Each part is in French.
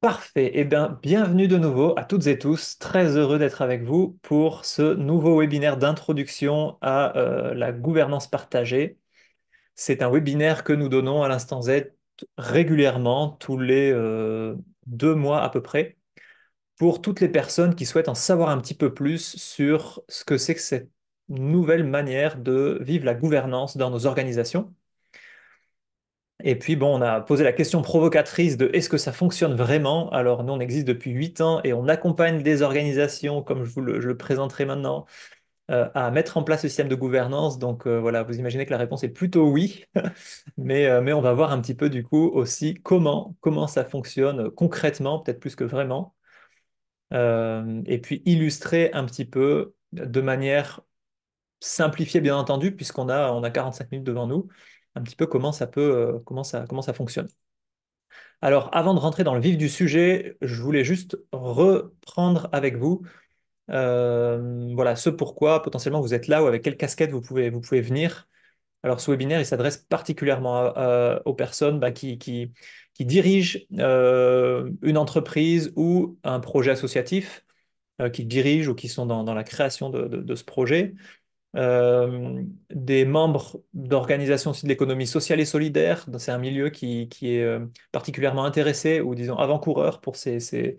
Parfait. et eh bien, bienvenue de nouveau à toutes et tous. Très heureux d'être avec vous pour ce nouveau webinaire d'introduction à euh, la gouvernance partagée. C'est un webinaire que nous donnons à l'instant Z régulièrement, tous les euh, deux mois à peu près, pour toutes les personnes qui souhaitent en savoir un petit peu plus sur ce que c'est que cette nouvelle manière de vivre la gouvernance dans nos organisations et puis, on a posé la question provocatrice de est-ce que ça fonctionne vraiment Alors, nous, on existe depuis 8 ans et on accompagne des organisations, comme je vous le, présenterai maintenant, euh, à mettre en place ce système de gouvernance. Donc, euh, voilà, vous imaginez que la réponse est plutôt oui. mais, euh, mais on va voir un petit peu, du coup, aussi comment, comment ça fonctionne concrètement, peut-être plus que vraiment. et puis, illustrer un petit peu de manière simplifiée, bien entendu, puisqu'on a, on a 45 minutes devant nous un petit peu comment ça peut, euh, comment ça, comment ça fonctionne. Alors, avant de rentrer dans le vif du sujet, je voulais juste reprendre avec vous euh, voilà, ce pourquoi potentiellement vous êtes là ou avec quelle casquette vous pouvez, vous pouvez venir. Alors, ce webinaire, il s'adresse particulièrement euh, aux personnes bah, qui, qui, dirigent une entreprise ou un projet associatif, qui dirigent ou qui sont dans, la création de, de ce projet, euh, des membres d'organisations aussi de l'économie sociale et solidaire. C'est un milieu qui, qui est euh, particulièrement intéressé, ou disons avant-coureur, pour ces, ces,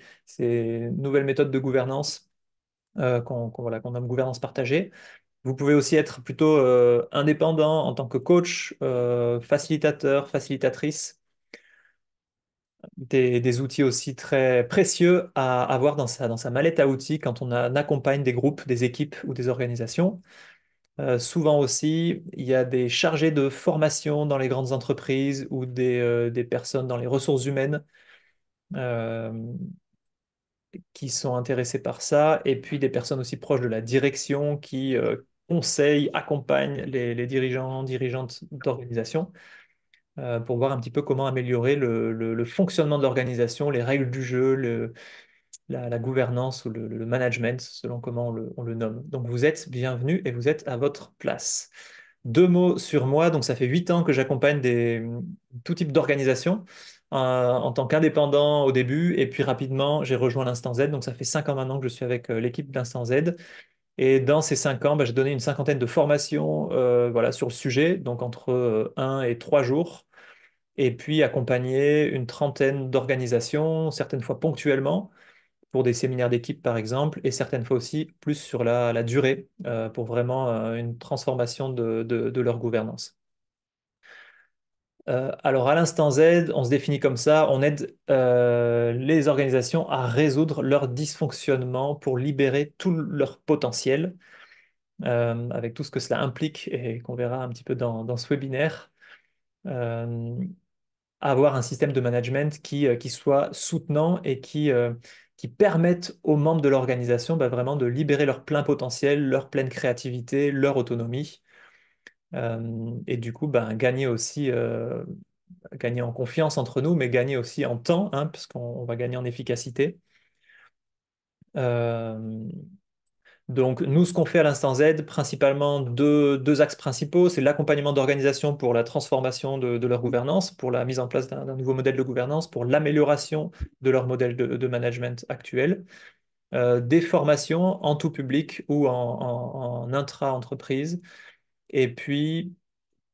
nouvelles méthodes de gouvernance euh, qu'on qu nomme gouvernance partagée. Vous pouvez aussi être plutôt indépendant en tant que coach, facilitateur, facilitatrice. Des, des, outils aussi très précieux à avoir dans sa, dans sa mallette à outils quand on, on accompagne des groupes, des équipes ou des organisations. Euh, souvent aussi, il y a des chargés de formation dans les grandes entreprises ou des, euh, personnes dans les ressources humaines euh, qui sont intéressées par ça, et puis des personnes aussi proches de la direction qui conseillent, accompagnent les, dirigeants, dirigeantes d'organisations pour voir un petit peu comment améliorer le, le fonctionnement de l'organisation, les règles du jeu, le, la, gouvernance ou le, management, selon comment on le, nomme. Donc vous êtes bienvenue et vous êtes à votre place. Deux mots sur moi, donc ça fait huit ans que j'accompagne des, tout type d'organisation euh, en tant qu'indépendant au début, et puis rapidement j'ai rejoint l'Instant Z, donc ça fait cinq ans maintenant que je suis avec euh, l'équipe d'Instant Z. Et dans ces cinq ans, bah, j'ai donné une cinquantaine de formations euh, voilà, sur le sujet, donc entre un et trois jours, et puis accompagné une trentaine d'organisations, certaines fois ponctuellement, pour des séminaires d'équipe, par exemple, et certaines fois aussi plus sur la, durée, euh, pour vraiment euh, une transformation de, leur gouvernance. Euh, alors, à l'instant Z, on se définit comme ça, on aide les organisations à résoudre leur dysfonctionnement pour libérer tout leur potentiel, avec tout ce que cela implique et qu'on verra un petit peu dans, ce webinaire avoir un système de management qui, soit soutenant et qui, qui permettent aux membres de l'organisation bah, vraiment de libérer leur plein potentiel, leur pleine créativité, leur autonomie, euh, et du coup bah, gagner aussi euh, gagner en confiance entre nous, mais gagner aussi en temps, hein, puisqu'on va gagner en efficacité. Euh, donc, nous, ce qu'on fait à l'instant Z, principalement deux, deux axes principaux, c'est l'accompagnement d'organisations pour la transformation de, leur gouvernance, pour la mise en place d'un nouveau modèle de gouvernance, pour l'amélioration de leur modèle de, management actuel, euh, des formations en tout public ou en, intra-entreprise, et puis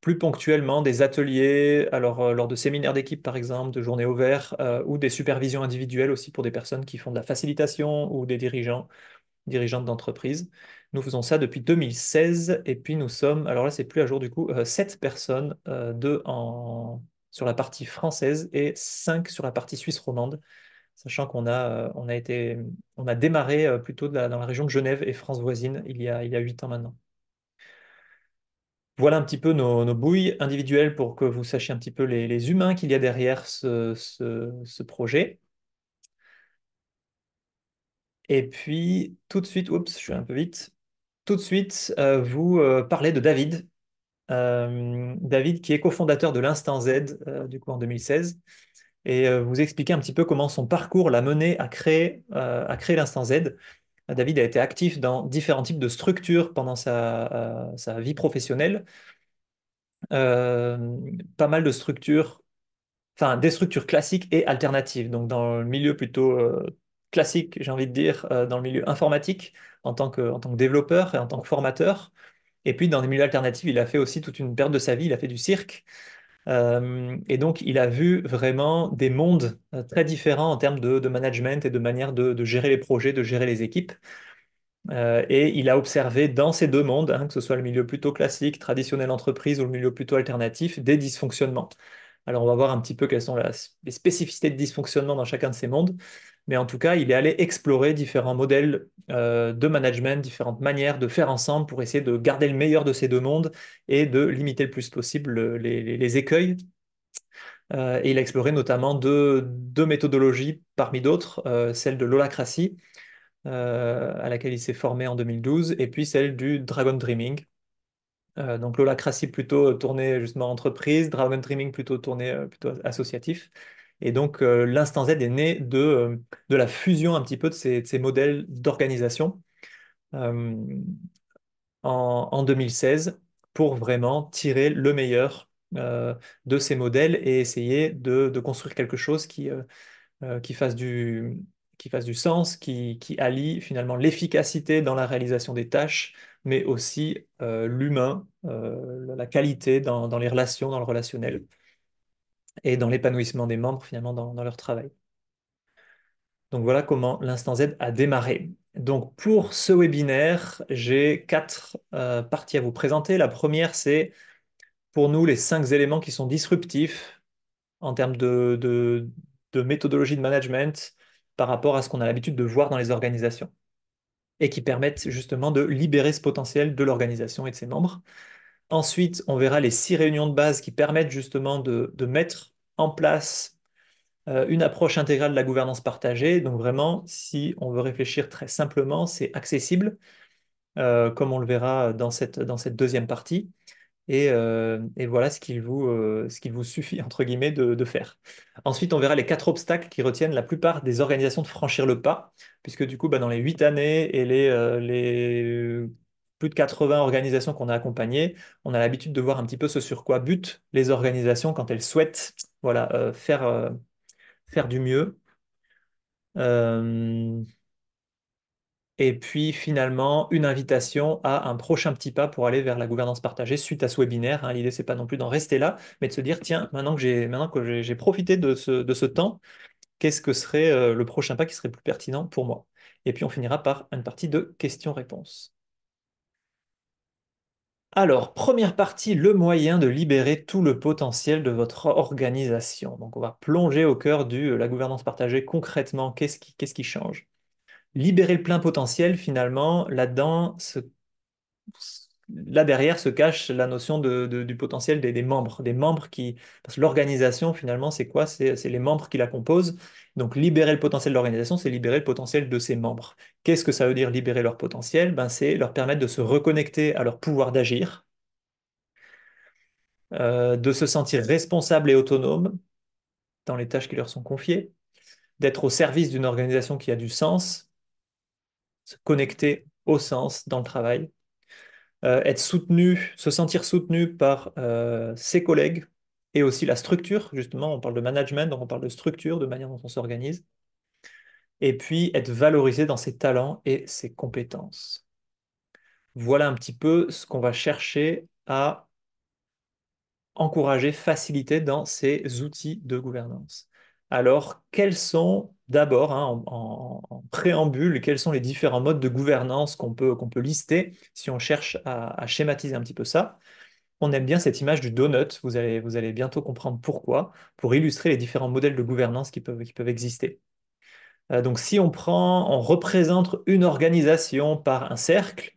plus ponctuellement des ateliers, alors euh, lors de séminaires d'équipe par exemple, de journées ouvertes euh, ou des supervisions individuelles aussi pour des personnes qui font de la facilitation ou des dirigeants dirigeante d'entreprise. Nous faisons ça depuis 2016 et puis nous sommes, alors là c'est plus à jour du coup, 7 euh, personnes, euh, en... sur la partie française et 5 sur la partie suisse romande, sachant qu'on a, euh, on a, été, on a démarré plutôt dans la région de Genève et France voisine il y a, il y a 8 ans maintenant. Voilà un petit peu nos, bouilles individuelles pour que vous sachiez un petit peu les, humains qu'il y a derrière ce projet. Et puis, tout de suite, oups, je suis un peu vite. Tout de suite, euh, vous euh, parlez de David. Euh, David, qui est cofondateur de l'Instant Z, du coup, en 2016. Et vous expliquez un petit peu comment son parcours l'a mené à créer, à créer l'Instant Z. David a été actif dans différents types de structures pendant sa, sa vie professionnelle. pas mal de structures, enfin, des structures classiques et alternatives. Donc, dans le milieu plutôt classique, j'ai envie de dire, euh, dans le milieu informatique, en tant, que, développeur et en tant que formateur. Et puis, dans des milieux alternatifs, il a fait aussi toute une perte de sa vie, il a fait du cirque. Euh, et donc, il a vu vraiment des mondes euh, très différents en termes de, management et de manière de, gérer les projets, de gérer les équipes. et il a observé dans ces deux mondes, hein, que ce soit le milieu plutôt classique, traditionnel entreprise ou le milieu plutôt alternatif, des dysfonctionnements. Alors, on va voir un petit peu quelles sont les spécificités de dysfonctionnement dans chacun de ces mondes mais en tout cas, il est allé explorer différents modèles euh, de management, différentes manières de faire ensemble pour essayer de garder le meilleur de ces deux mondes et de limiter le plus possible les, écueils. Euh, et il a exploré notamment deux, méthodologies parmi d'autres, euh, celle de l'olacracy, à laquelle il s'est formé en 2012, et puis celle du Dragon Dreaming. donc l'olacracy plutôt tournée justement entreprise, Dragon Dreaming plutôt tournée plutôt associatif. Et donc, euh, l'instant Z est né de, euh, de, la fusion un petit peu de ces, modèles d'organisation euh, en, 2016 pour vraiment tirer le meilleur de ces modèles et essayer de, de construire quelque chose qui, qui, fasse du, qui fasse du sens, qui, qui allie finalement l'efficacité dans la réalisation des tâches, mais aussi l'humain, la qualité dans, dans les relations, dans le relationnel et dans l'épanouissement des membres finalement dans, leur travail. Donc voilà comment l'instant Z a démarré. Donc pour ce webinaire, j'ai quatre euh, parties à vous présenter. La première, c'est pour nous les cinq éléments qui sont disruptifs en termes de méthodologie de management par rapport à ce qu'on a l'habitude de voir dans les organisations et qui permettent justement de libérer ce potentiel de l'organisation et de ses membres. Ensuite, on verra les six réunions de base qui permettent justement de, mettre en place euh, une approche intégrale de la gouvernance partagée. Donc vraiment, si on veut réfléchir très simplement, c'est accessible, euh, comme on le verra dans cette, deuxième partie. Et, euh, voilà ce qu'il vous, suffit, entre guillemets, de, faire. Ensuite, on verra les quatre obstacles qui retiennent la plupart des organisations de franchir le pas, puisque du coup, bah, dans les huit années et les, les plus de 80 organisations qu'on a accompagnées, on a l'habitude de voir un petit peu ce sur quoi butent les organisations quand elles souhaitent voilà, euh, faire, euh, faire du mieux. Euh, et puis finalement, une invitation à un prochain petit pas pour aller vers la gouvernance partagée suite à ce webinaire. l'idée hein. L'idée, c'est pas non plus d'en rester là, mais de se dire, tiens, maintenant que j'ai, maintenant que j'ai, profité de ce, de ce temps, qu'est-ce que serait le prochain pas qui serait plus pertinent pour moi Et puis on finira par une partie de questions-réponses. Alors, première partie, le moyen de libérer tout le potentiel de votre organisation. Donc, on va plonger au cœur de euh, la gouvernance partagée concrètement. Qu'est-ce qui, qu'est-ce qui change Libérer le plein potentiel, finalement, là-dedans, ce, là derrière se cache la notion du potentiel des, membres, des membres qui parce que l'organisation finalement c'est quoi c'est, les membres qui la composent. Donc libérer le potentiel de l'organisation, c'est libérer le potentiel de ses membres. Qu'est-ce que ça veut dire libérer leur potentiel ben, c'est leur permettre de se reconnecter à leur pouvoir d'agir, euh, de se sentir responsable et autonome dans les tâches qui leur sont confiées, d'être au service d'une organisation qui a du sens, se connecter au sens dans le travail euh, être soutenu, se sentir soutenu par euh, ses collègues et aussi la structure, justement, on parle de management, donc on parle de structure, de manière dont on s'organise, et puis être valorisé dans ses talents et ses compétences. Voilà un petit peu ce qu'on va chercher à encourager, faciliter dans ces outils de gouvernance. Alors, quels sont d'abord, hein, en, préambule, quels sont les différents modes de gouvernance qu'on peut, qu'on peut lister si on cherche à, schématiser un petit peu ça. On aime bien cette image du donut, vous allez, bientôt comprendre pourquoi, pour illustrer les différents modèles de gouvernance qui peuvent, qui peuvent exister. Euh, donc si on prend, on représente une organisation par un cercle,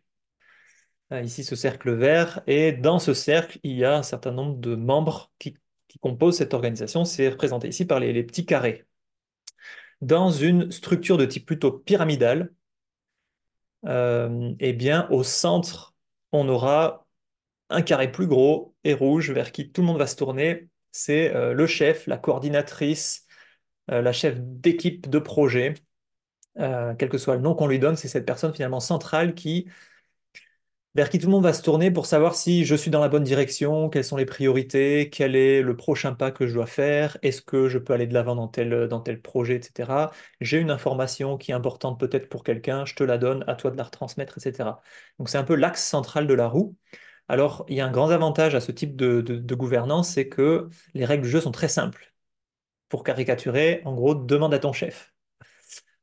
euh, ici ce cercle vert, et dans ce cercle, il y a un certain nombre de membres qui, composent cette organisation, c'est représenté ici par les petits carrés dans une structure de type plutôt pyramidale, euh, eh bien, au centre, on aura un carré plus gros et rouge vers qui tout le monde va se tourner. C'est euh, le chef, la coordinatrice, euh, la chef d'équipe de projet. quel que soit le nom qu'on lui donne, c'est cette personne finalement centrale qui vers qui tout le monde va se tourner pour savoir si je suis dans la bonne direction, quelles sont les priorités, quel est le prochain pas que je dois faire, est-ce que je peux aller de l'avant dans tel, dans tel projet, etc. J'ai une information qui est importante peut-être pour quelqu'un, je te la donne, à toi de la retransmettre, etc. Donc c'est un peu l'axe central de la roue. Alors il y a un grand avantage à ce type de, de, gouvernance, c'est que les règles du jeu sont très simples. Pour caricaturer, en gros, demande à ton chef.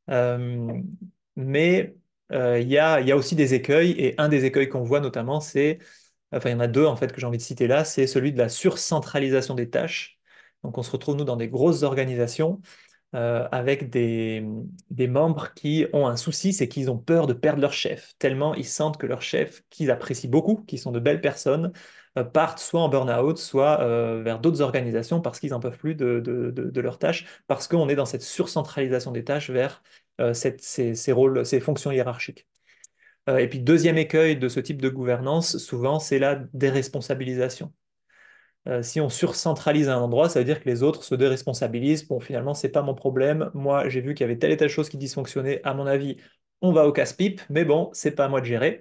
Euh, mais euh, il y, a, aussi des écueils, et un des écueils qu'on voit notamment, c'est, enfin il y en a deux en fait que j'ai envie de citer là, c'est celui de la surcentralisation des tâches. Donc on se retrouve nous dans des grosses organisations euh, avec des, membres qui ont un souci, c'est qu'ils ont peur de perdre leur chef, tellement ils sentent que leur chef, qu'ils apprécient beaucoup, qui sont de belles personnes, euh, partent soit en burn-out, soit vers d'autres organisations parce qu'ils n'en peuvent plus de leurs tâches, parce qu'on est dans cette surcentralisation des tâches vers euh, cette, ces, rôles, ces fonctions hiérarchiques. Euh, et puis, deuxième écueil de ce type de gouvernance, souvent, c'est la déresponsabilisation. Euh, si on surcentralise un endroit, ça veut dire que les autres se déresponsabilisent. Bon, finalement, c'est pas mon problème. Moi, j'ai vu qu'il y avait telle et telle chose qui dysfonctionnait. À mon avis, on va au casse-pipe, mais bon, c'est pas à moi de gérer.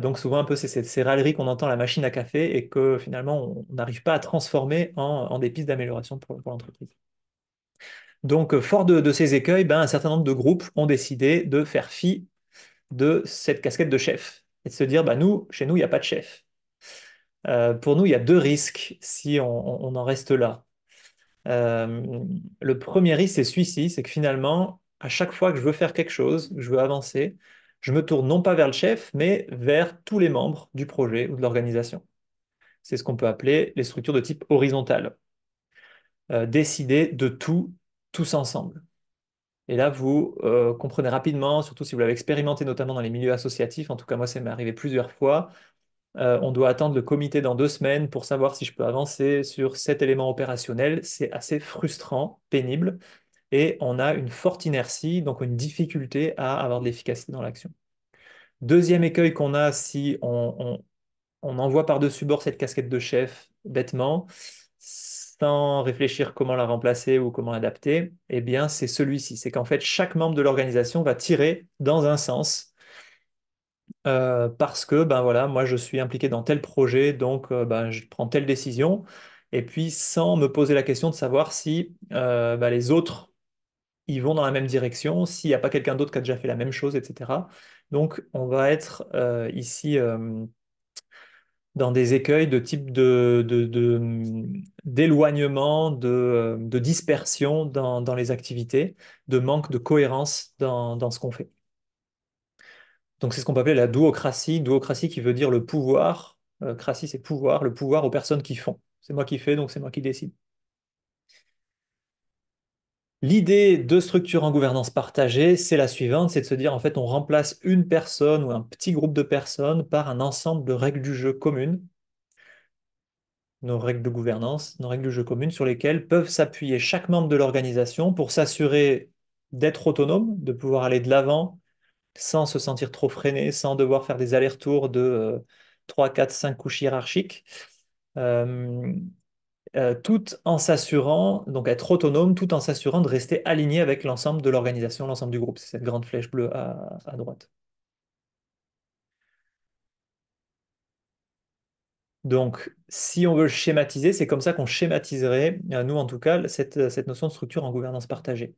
donc souvent un peu c'est cette râleries qu'on entend la machine à café et que finalement on n'arrive pas à transformer en, des pistes d'amélioration pour l'entreprise. Donc, euh, fort de, ces écueils, ben, un certain nombre de groupes ont décidé de faire fi de cette casquette de chef et de se dire, bah, nous, chez nous, il n'y a pas de chef. Euh, pour nous, il y a deux risques si on, en reste là. Euh, le premier risque, c'est celui-ci, c'est que finalement, à chaque fois que je veux faire quelque chose, que je veux avancer, je me tourne non pas vers le chef, mais vers tous les membres du projet ou de l'organisation. C'est ce qu'on peut appeler les structures de type horizontal. décider de tout tous ensemble. Et là, vous euh, comprenez rapidement, surtout si vous l'avez expérimenté, notamment dans les milieux associatifs, en tout cas moi, ça m'est arrivé plusieurs fois, euh, on doit attendre le comité dans deux semaines pour savoir si je peux avancer sur cet élément opérationnel. C'est assez frustrant, pénible, et on a une forte inertie, donc une difficulté à avoir de l'efficacité dans l'action. Deuxième écueil qu'on a si on, on envoie par-dessus bord cette casquette de chef bêtement, sans réfléchir comment la remplacer ou comment l'adapter, eh bien, c'est celui-ci. C'est qu'en fait, chaque membre de l'organisation va tirer dans un sens. Euh, parce que, ben voilà, moi, je suis impliqué dans tel projet, donc euh, ben, je prends telle décision. Et puis, sans me poser la question de savoir si euh, ben, les autres, ils vont dans la même direction, s'il n'y a pas quelqu'un d'autre qui a déjà fait la même chose, etc. Donc, on va être ici dans des écueils de type d'éloignement, de, euh, de, dispersion dans, les activités, de manque de cohérence dans, ce qu'on fait. Donc c'est ce qu'on peut appeler la duocratie. Duocratie qui veut dire le pouvoir. Euh, c'est pouvoir, le pouvoir aux personnes qui font. C'est moi qui fais, donc c'est moi qui décide. L'idée de structure en gouvernance partagée, c'est la suivante, c'est de se dire en fait on remplace une personne ou un petit groupe de personnes par un ensemble de règles du jeu communes, nos règles de gouvernance, nos règles du jeu communes sur lesquelles peuvent s'appuyer chaque membre de l'organisation pour s'assurer d'être autonome, de pouvoir aller de l'avant sans se sentir trop freiné, sans devoir faire des allers-retours de 3, 4, 5 couches hiérarchiques. Euh, euh, tout en s'assurant, donc être autonome, tout en s'assurant de rester aligné avec l'ensemble de l'organisation, l'ensemble du groupe. C'est cette grande flèche bleue à, droite. Donc, si on veut schématiser, c'est comme ça qu'on schématiserait, euh, nous en tout cas, cette, euh, cette, notion de structure en gouvernance partagée.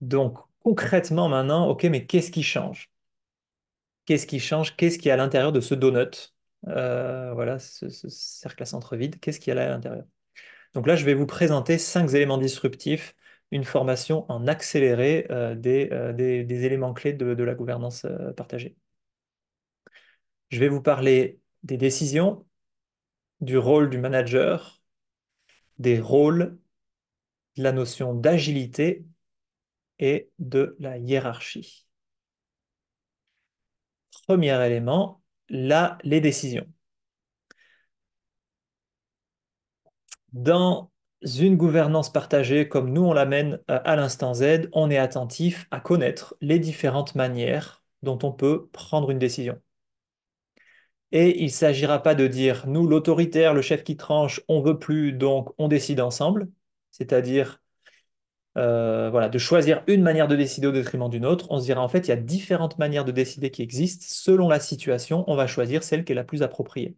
Donc, concrètement maintenant, OK, mais qu'est-ce qui change Qu'est-ce qui change Qu'est-ce qui est à l'intérieur de ce donut euh, voilà, ce, cercle à centre vide, qu'est-ce qu'il y a là à l'intérieur Donc là, je vais vous présenter cinq éléments disruptifs, une formation en accéléré euh, euh, des, éléments clés de, de la gouvernance partagée. Je vais vous parler des décisions, du rôle du manager, des rôles, la notion d'agilité et de la hiérarchie. Premier élément, là les décisions. Dans une gouvernance partagée comme nous on l'amène euh, à l'instant Z, on est attentif à connaître les différentes manières dont on peut prendre une décision. Et il ne s'agira pas de dire, nous, l'autoritaire, le chef qui tranche, on veut plus, donc on décide ensemble, c'est-à-dire euh, voilà, de choisir une manière de décider au détriment d'une autre. On se dira en fait, il y a différentes manières de décider qui existent. Selon la situation, on va choisir celle qui est la plus appropriée.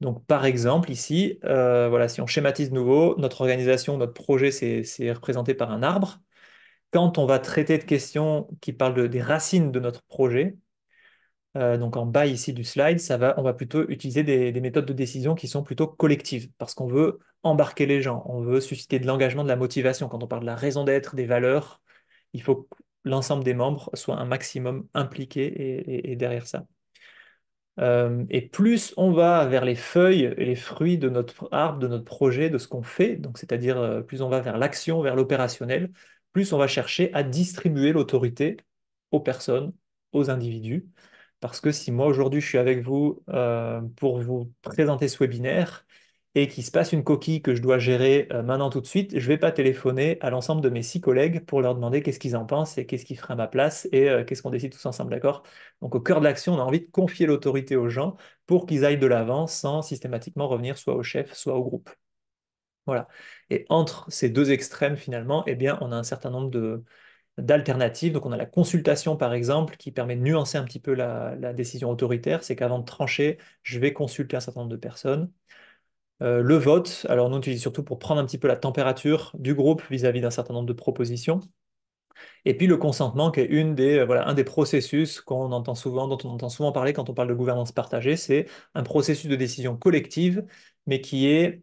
Donc, par exemple, ici, euh, voilà, si on schématise nouveau, notre organisation, notre projet, c'est représenté par un arbre. Quand on va traiter de questions qui parlent des racines de notre projet, euh, donc en bas ici du slide, ça va, on va plutôt utiliser des méthodes de décision qui sont plutôt collectives, parce qu'on veut embarquer les gens, on veut susciter de l'engagement, de la motivation. Quand on parle de la raison d'être, des valeurs, il faut que l'ensemble des membres soient un maximum impliqués et, derrière ça. Euh, et plus on va vers les feuilles et les fruits de notre arbre, de notre projet, de ce qu'on fait, donc c'est-à-dire euh, plus on va vers l'action, vers l'opérationnel, plus on va chercher à distribuer l'autorité aux personnes, aux individus. Parce que si moi aujourd'hui je suis avec vous euh, pour vous présenter ce webinaire, et qu'il se passe une coquille que je dois gérer euh, maintenant tout de suite, je ne vais pas téléphoner à l'ensemble de mes six collègues pour leur demander qu'est-ce qu'ils en pensent et qu'est-ce qu'ils feraient à ma place et euh, qu'est-ce qu'on décide tous ensemble, d'accord Donc au cœur de l'action, on a envie de confier l'autorité aux gens pour qu'ils aillent de l'avant sans systématiquement revenir soit au chef, soit au groupe. Voilà. Et entre ces deux extrêmes, finalement, eh bien, on a un certain nombre d'alternatives. Donc, on a la consultation, par exemple, qui permet de nuancer un petit peu la décision autoritaire. C'est qu'avant de trancher, je vais consulter un certain nombre de personnes. Euh, le vote, alors nous on utilise surtout pour prendre un petit peu la température du groupe vis-à-vis d'un certain nombre de propositions. Et puis le consentement, qui est une des, euh, voilà, un des processus qu'on entend souvent, dont on entend souvent parler quand on parle de gouvernance partagée, c'est un processus de décision collective, mais qui est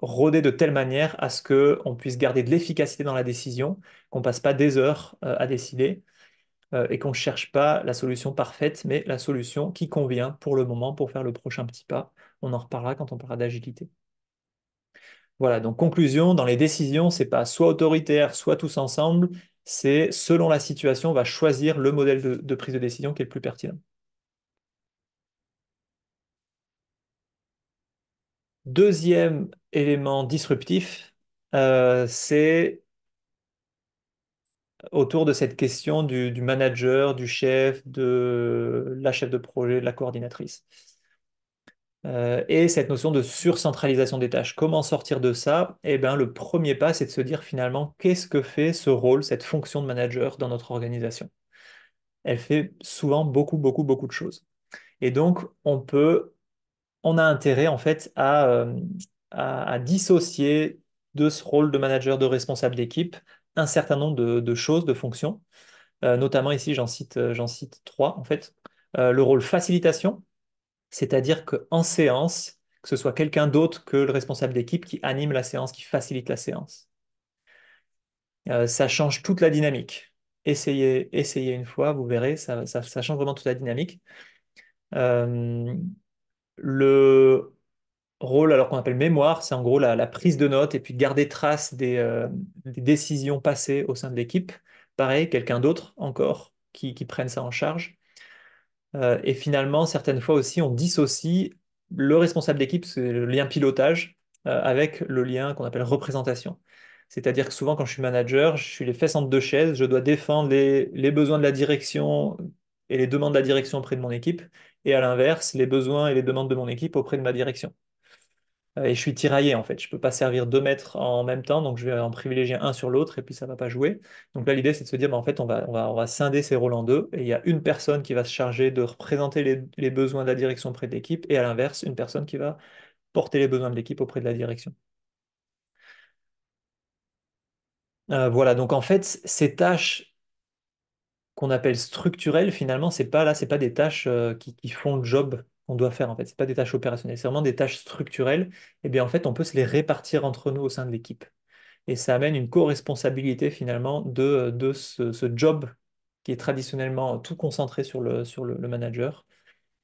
rodé de telle manière à ce qu'on puisse garder de l'efficacité dans la décision, qu'on ne passe pas des heures euh, à décider, euh, et qu'on ne cherche pas la solution parfaite, mais la solution qui convient pour le moment pour faire le prochain petit pas. On en reparlera quand on parlera d'agilité. Voilà, donc conclusion, dans les décisions, ce n'est pas soit autoritaire, soit tous ensemble, c'est selon la situation, on va choisir le modèle de, prise de décision qui est le plus pertinent. Deuxième élément disruptif, euh, c'est autour de cette question du, manager, du chef, de la chef de projet, de la coordinatrice. Euh, et cette notion de surcentralisation des tâches. Comment sortir de ça Eh bien, le premier pas, c'est de se dire finalement, qu'est-ce que fait ce rôle, cette fonction de manager dans notre organisation Elle fait souvent beaucoup, beaucoup, beaucoup de choses. Et donc, on peut, on a intérêt en fait à, euh, à dissocier de ce rôle de manager de responsable d'équipe un certain nombre de, choses, de fonctions. Euh, notamment ici, euh, j'en cite, trois en fait. Euh, le rôle facilitation, c'est-à-dire qu'en séance, que ce soit quelqu'un d'autre que le responsable d'équipe qui anime la séance, qui facilite la séance. ça change toute la dynamique. Essayez, essayez une fois, vous verrez, ça, ça change vraiment toute la dynamique. le rôle, alors qu'on appelle mémoire, c'est en gros la, prise de notes et puis garder trace euh, des, décisions passées au sein de l'équipe. Pareil, quelqu'un d'autre encore qui, prenne ça en charge. Euh, et finalement, certaines fois aussi, on dissocie le responsable d'équipe, c'est le lien pilotage, euh, avec le lien qu'on appelle représentation. C'est-à-dire que souvent, quand je suis manager, je suis les fesses entre deux chaises, je dois défendre les besoins de la direction et les demandes de la direction auprès de mon équipe, et à l'inverse, les besoins et les demandes de mon équipe auprès de ma direction. Euh, et je suis tiraillé en fait. Je ne peux pas servir deux maîtres en même temps, donc je vais en privilégier un sur l'autre et puis ça ne va pas jouer. Donc là, l'idée, c'est de se dire, bah, en fait, on va, on, va, scinder ces rôles en deux et il y a une personne qui va se charger de représenter les, besoins de la direction auprès de l'équipe et à l'inverse, une personne qui va porter les besoins de l'équipe auprès de la direction. Euh, voilà, donc en fait, ces tâches qu'on appelle structurelles, finalement, c'est pas là, c'est pas des tâches euh, qui, qui, font le job on doit faire en fait. C'est pas des tâches opérationnelles, c'est vraiment des tâches structurelles. Et bien en fait, on peut se les répartir entre nous au sein de l'équipe. Et ça amène une co-responsabilité finalement de, ce, job qui est traditionnellement tout concentré sur le, sur le, manager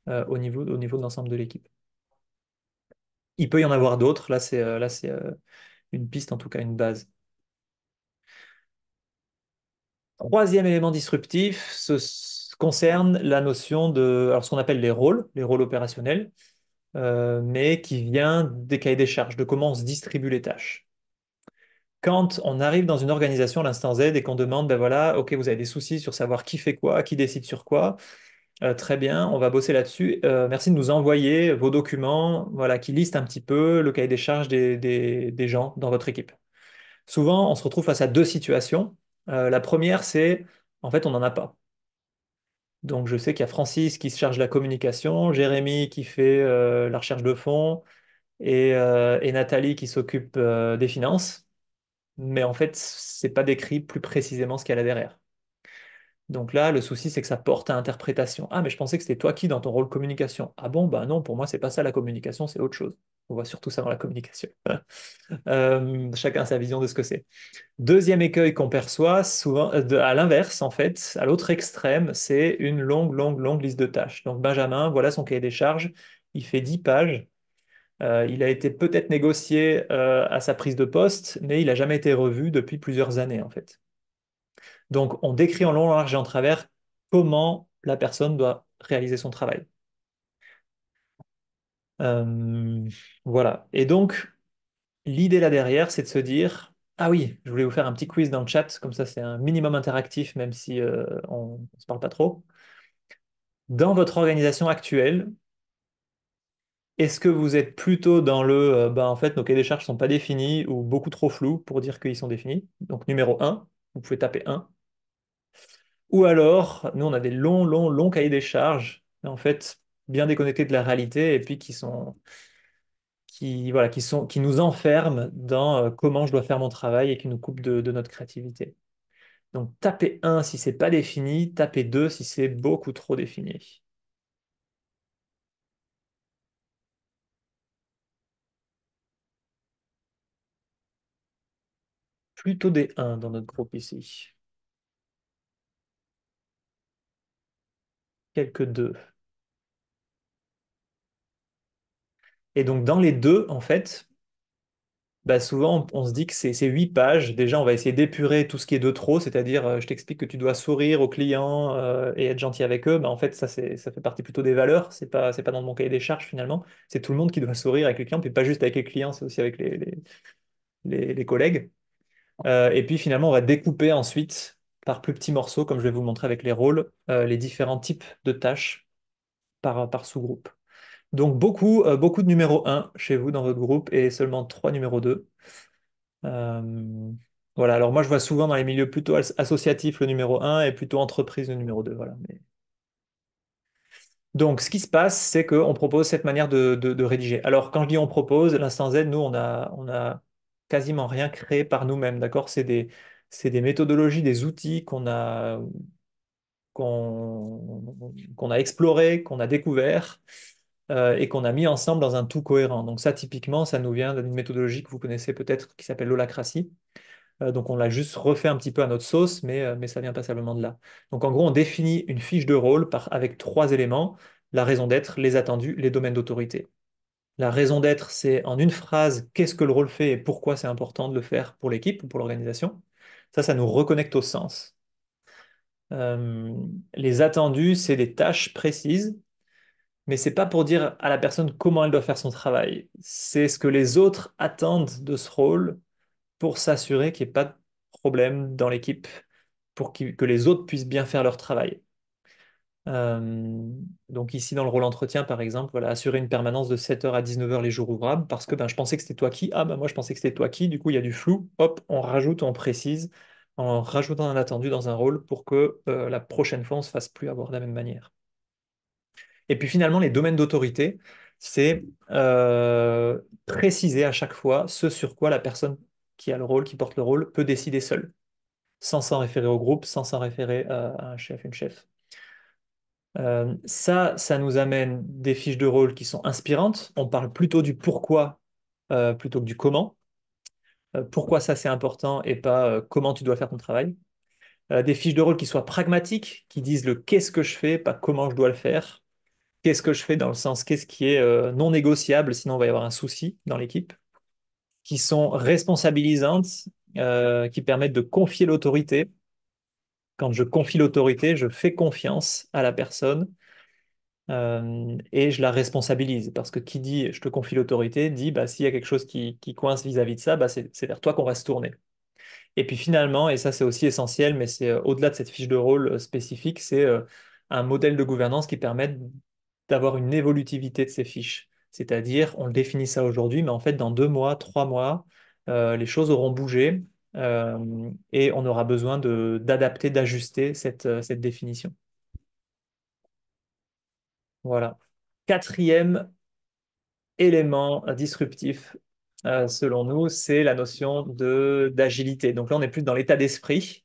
euh, au, niveau, au niveau de l'ensemble de l'équipe. Il peut y en avoir d'autres. Là, c'est euh, là, c'est euh, une piste, en tout cas une base. Troisième élément disruptif, ce concerne la notion de alors ce qu'on appelle les rôles, les rôles opérationnels, euh, mais qui vient des cahiers des charges, de comment on se distribue les tâches. Quand on arrive dans une organisation, l'instant Z, et qu'on demande, ben voilà, ok, vous avez des soucis sur savoir qui fait quoi, qui décide sur quoi, euh, très bien, on va bosser là-dessus. Euh, merci de nous envoyer vos documents, voilà, qui listent un petit peu le cahier des charges des, gens dans votre équipe. Souvent, on se retrouve face à deux situations. la première, c'est en fait, on n'en a pas. Donc je sais qu'il y a Francis qui se charge de la communication, Jérémy qui fait euh, la recherche de fonds et, euh, Nathalie qui s'occupe euh, des finances. Mais en fait, c'est pas décrit plus précisément ce qu'il y a derrière. Donc là, le souci, c'est que ça porte à interprétation. Ah, mais je pensais que c'était toi qui dans ton rôle communication. Ah bon, bah non, pour moi, c'est pas ça la communication, c'est autre chose. On voit surtout ça dans la communication. Euh, chacun a sa vision de ce que c'est. Deuxième écueil qu'on perçoit, souvent, euh, à l'inverse, en fait, à l'autre extrême, c'est une longue, longue, longue liste de tâches. Donc Benjamin, voilà son cahier des charges, il fait 10 pages. Euh, il a été peut-être négocié à sa prise de poste, mais il n'a jamais été revu depuis plusieurs années, en fait. Donc, on décrit en long, en large et en travers comment la personne doit réaliser son travail. Euh, voilà. Et donc, l'idée là derrière, c'est de se dire, ah oui, je voulais vous faire un petit quiz dans le chat, comme ça c'est un minimum interactif, même si euh, on ne se parle pas trop. Dans votre organisation actuelle, est-ce que vous êtes plutôt dans le euh, bah, en fait nos cahiers des charges ne sont pas définis ou beaucoup trop flous pour dire qu'ils sont définis Donc numéro 1, vous pouvez taper 1. Ou alors, nous, on a des longs, longs, longs cahiers des charges, en fait, bien déconnectés de la réalité et puis qui sont. Qui, voilà, qui, sont, qui nous enferment dans euh, comment je dois faire mon travail et qui nous coupent de, notre créativité. Donc tapez 1 si c'est pas défini, tapez 2 si c'est beaucoup trop défini. Plutôt des 1 dans notre groupe ici. deux. Et donc, dans les deux, en fait, bah, souvent, on se dit que c'est huit pages. Déjà, on va essayer d'épurer tout ce qui est de trop, c'est-à-dire, euh, je t'explique que tu dois sourire aux clients euh, et être gentil avec eux. Bah, en fait, ça, ça fait partie plutôt des valeurs. C'est pas, pas dans mon cahier des charges, finalement. C'est tout le monde qui doit sourire avec les clients, puis pas juste avec les clients, c'est aussi avec les, les, collègues. Euh, et puis, finalement, on va découper ensuite par plus petits morceaux, comme je vais vous montrer avec les rôles, euh, les différents types de tâches par, euh, sous-groupe. Donc beaucoup, euh, beaucoup de numéro 1 chez vous dans votre groupe et seulement 3 numéro 2. voilà, alors moi je vois souvent dans les milieux plutôt associatifs le numéro 1 et plutôt entreprise le numéro 2. Voilà. Donc ce qui se passe, c'est qu'on propose cette manière de, rédiger. Alors quand je dis on propose, l'instant Z, nous on a, on a quasiment rien créé par nous-mêmes, d'accord C'est des, c'est des méthodologies, des outils qu'on a, qu'on a explorés, qu'on a découverts euh, et qu'on a mis ensemble dans un tout cohérent. Donc ça, typiquement, ça nous vient d'une méthodologie que vous connaissez peut-être qui s'appelle l'holacratie. Euh, donc on l'a juste refait un petit peu à notre sauce, mais, euh, mais ça vient pas passablement de là. Donc en gros, on définit une fiche de rôle par, avec trois éléments, la raison d'être, les attendus, les domaines d'autorité. La raison d'être, c'est en une phrase, qu'est-ce que le rôle fait et pourquoi c'est important de le faire pour l'équipe ou pour l'organisation. Ça, ça nous reconnecte au sens. Euh, les attendus, c'est des tâches précises, mais c'est pas pour dire à la personne comment elle doit faire son travail. C'est ce que les autres attendent de ce rôle pour s'assurer qu'il n'y ait pas de problème dans l'équipe, pour que les autres puissent bien faire leur travail. Euh, donc ici, dans le rôle entretien, par exemple, voilà, assurer une permanence de 7h à 19h les jours ouvrables, parce que ben, je pensais que c'était toi qui, ah ben moi je pensais que c'était toi qui, du coup il y a du flou, hop, on rajoute, on précise, en rajoutant un attendu dans un rôle pour que euh, la prochaine fois on se fasse plus avoir de la même manière. Et puis finalement, les domaines d'autorité, c'est euh, préciser à chaque fois ce sur quoi la personne qui a le rôle, qui porte le rôle, peut décider seule, sans s'en référer au groupe, sans s'en référer à un chef, une chef. Euh, ça, ça nous amène des fiches de rôle qui sont inspirantes. On parle plutôt du pourquoi euh, plutôt que du comment. Euh, pourquoi ça c'est important et pas comment tu dois faire ton travail. des fiches de rôle qui soient pragmatiques, qui disent le qu'est-ce que je fais, pas comment je dois le faire. Qu'est-ce que je fais dans le sens qu'est-ce qui est non négociable, sinon on va y avoir un souci dans l'équipe. Qui sont responsabilisantes, qui permettent de confier l'autorité, quand je confie l'autorité, je fais confiance à la personne euh, et je la responsabilise. Parce que qui dit je te confie l'autorité dit bah, s'il y a quelque chose qui, coince vis-à-vis de ça, bah, c'est vers toi qu'on va se tourner. Et puis finalement, et ça c'est aussi essentiel, mais c'est euh, au-delà de cette fiche de rôle euh, spécifique, c'est un modèle de gouvernance qui permet d'avoir une évolutivité de ces fiches. C'est-à-dire, on définit ça aujourd'hui, mais en fait, dans deux mois, trois mois, les choses auront bougé euh, et on aura besoin d'adapter, d'ajuster cette, euh, cette, définition. Voilà. Quatrième élément disruptif, euh, selon nous, c'est la notion d'agilité. Donc là, on n'est plus dans l'état d'esprit,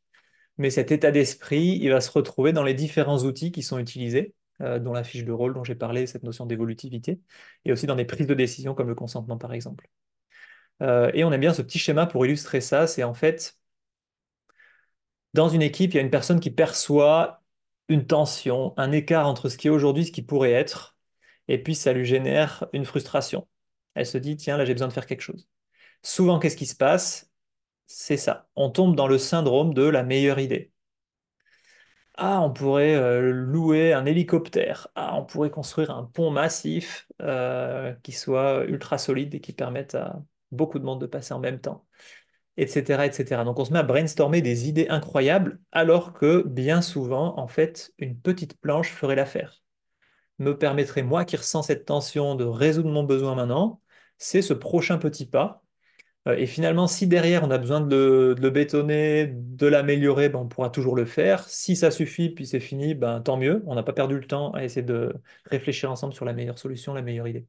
mais cet état d'esprit, il va se retrouver dans les différents outils qui sont utilisés, dont la fiche de rôle dont j'ai parlé, cette notion d'évolutivité, et aussi dans des prises de décision comme le consentement, par exemple. Euh, et on aime bien ce petit schéma pour illustrer ça. C'est en fait, dans une équipe, il y a une personne qui perçoit une tension, un écart entre ce qui est aujourd'hui, et ce qui pourrait être, et puis ça lui génère une frustration. Elle se dit, tiens, là j'ai besoin de faire quelque chose. Souvent, qu'est-ce qui se passe C'est ça. On tombe dans le syndrome de la meilleure idée. Ah, on pourrait euh, louer un hélicoptère. Ah, on pourrait construire un pont massif euh, qui soit ultra solide et qui permette à, beaucoup de monde de passer en même temps, etc., etc. Donc on se met à brainstormer des idées incroyables, alors que bien souvent, en fait, une petite planche ferait l'affaire. Me permettrait, moi qui ressens cette tension, de résoudre mon besoin maintenant, c'est ce prochain petit pas. Euh, et finalement, si derrière on a besoin de le, bétonner, de l'améliorer, ben on pourra toujours le faire. Si ça suffit, puis c'est fini, ben tant mieux. On n'a pas perdu le temps à essayer de réfléchir ensemble sur la meilleure solution, la meilleure idée.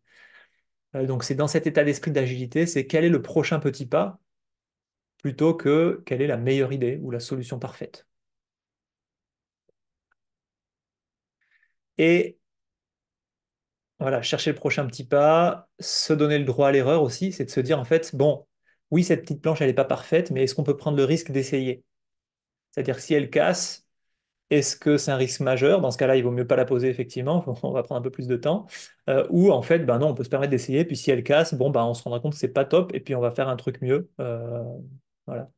Euh, donc c'est dans cet état d'esprit d'agilité, c'est quel est le prochain petit pas plutôt que quelle est la meilleure idée ou la solution parfaite. Et voilà, chercher le prochain petit pas, se donner le droit à l'erreur aussi, c'est de se dire en fait, bon, oui, cette petite planche, elle n'est pas parfaite, mais est-ce qu'on peut prendre le risque d'essayer C'est-à-dire si elle casse, est-ce que c'est un risque majeur Dans ce cas-là, il vaut mieux pas la poser, effectivement, on va prendre un peu plus de temps. Euh, ou en fait, ben non, on peut se permettre d'essayer, puis si elle casse, bon, ben on se rendra compte que c'est pas top, et puis on va faire un truc mieux. Euh, voilà.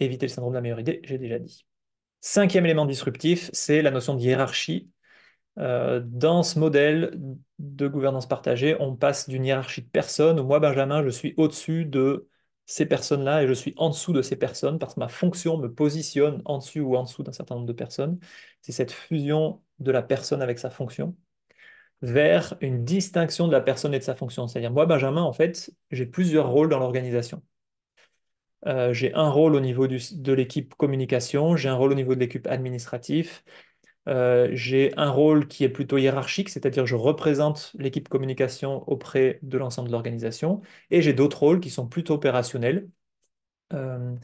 Éviter le syndrome de la meilleure idée, j'ai déjà dit. Cinquième élément disruptif, c'est la notion de hiérarchie. Euh, dans ce modèle de gouvernance partagée, on passe d'une hiérarchie de personnes moi, Benjamin, je suis au-dessus de ces personnes-là et je suis en dessous de ces personnes parce que ma fonction me positionne en dessous ou en dessous d'un certain nombre de personnes. C'est cette fusion de la personne avec sa fonction vers une distinction de la personne et de sa fonction. C'est-à-dire, moi, Benjamin, en fait, j'ai plusieurs rôles dans l'organisation. Euh, j'ai un rôle au niveau de l'équipe communication, j'ai un rôle au niveau de l'équipe administratif euh, j'ai un rôle qui est plutôt hiérarchique, c'est-à-dire je représente l'équipe communication auprès de l'ensemble de l'organisation, et j'ai d'autres rôles qui sont plutôt opérationnels. Euh,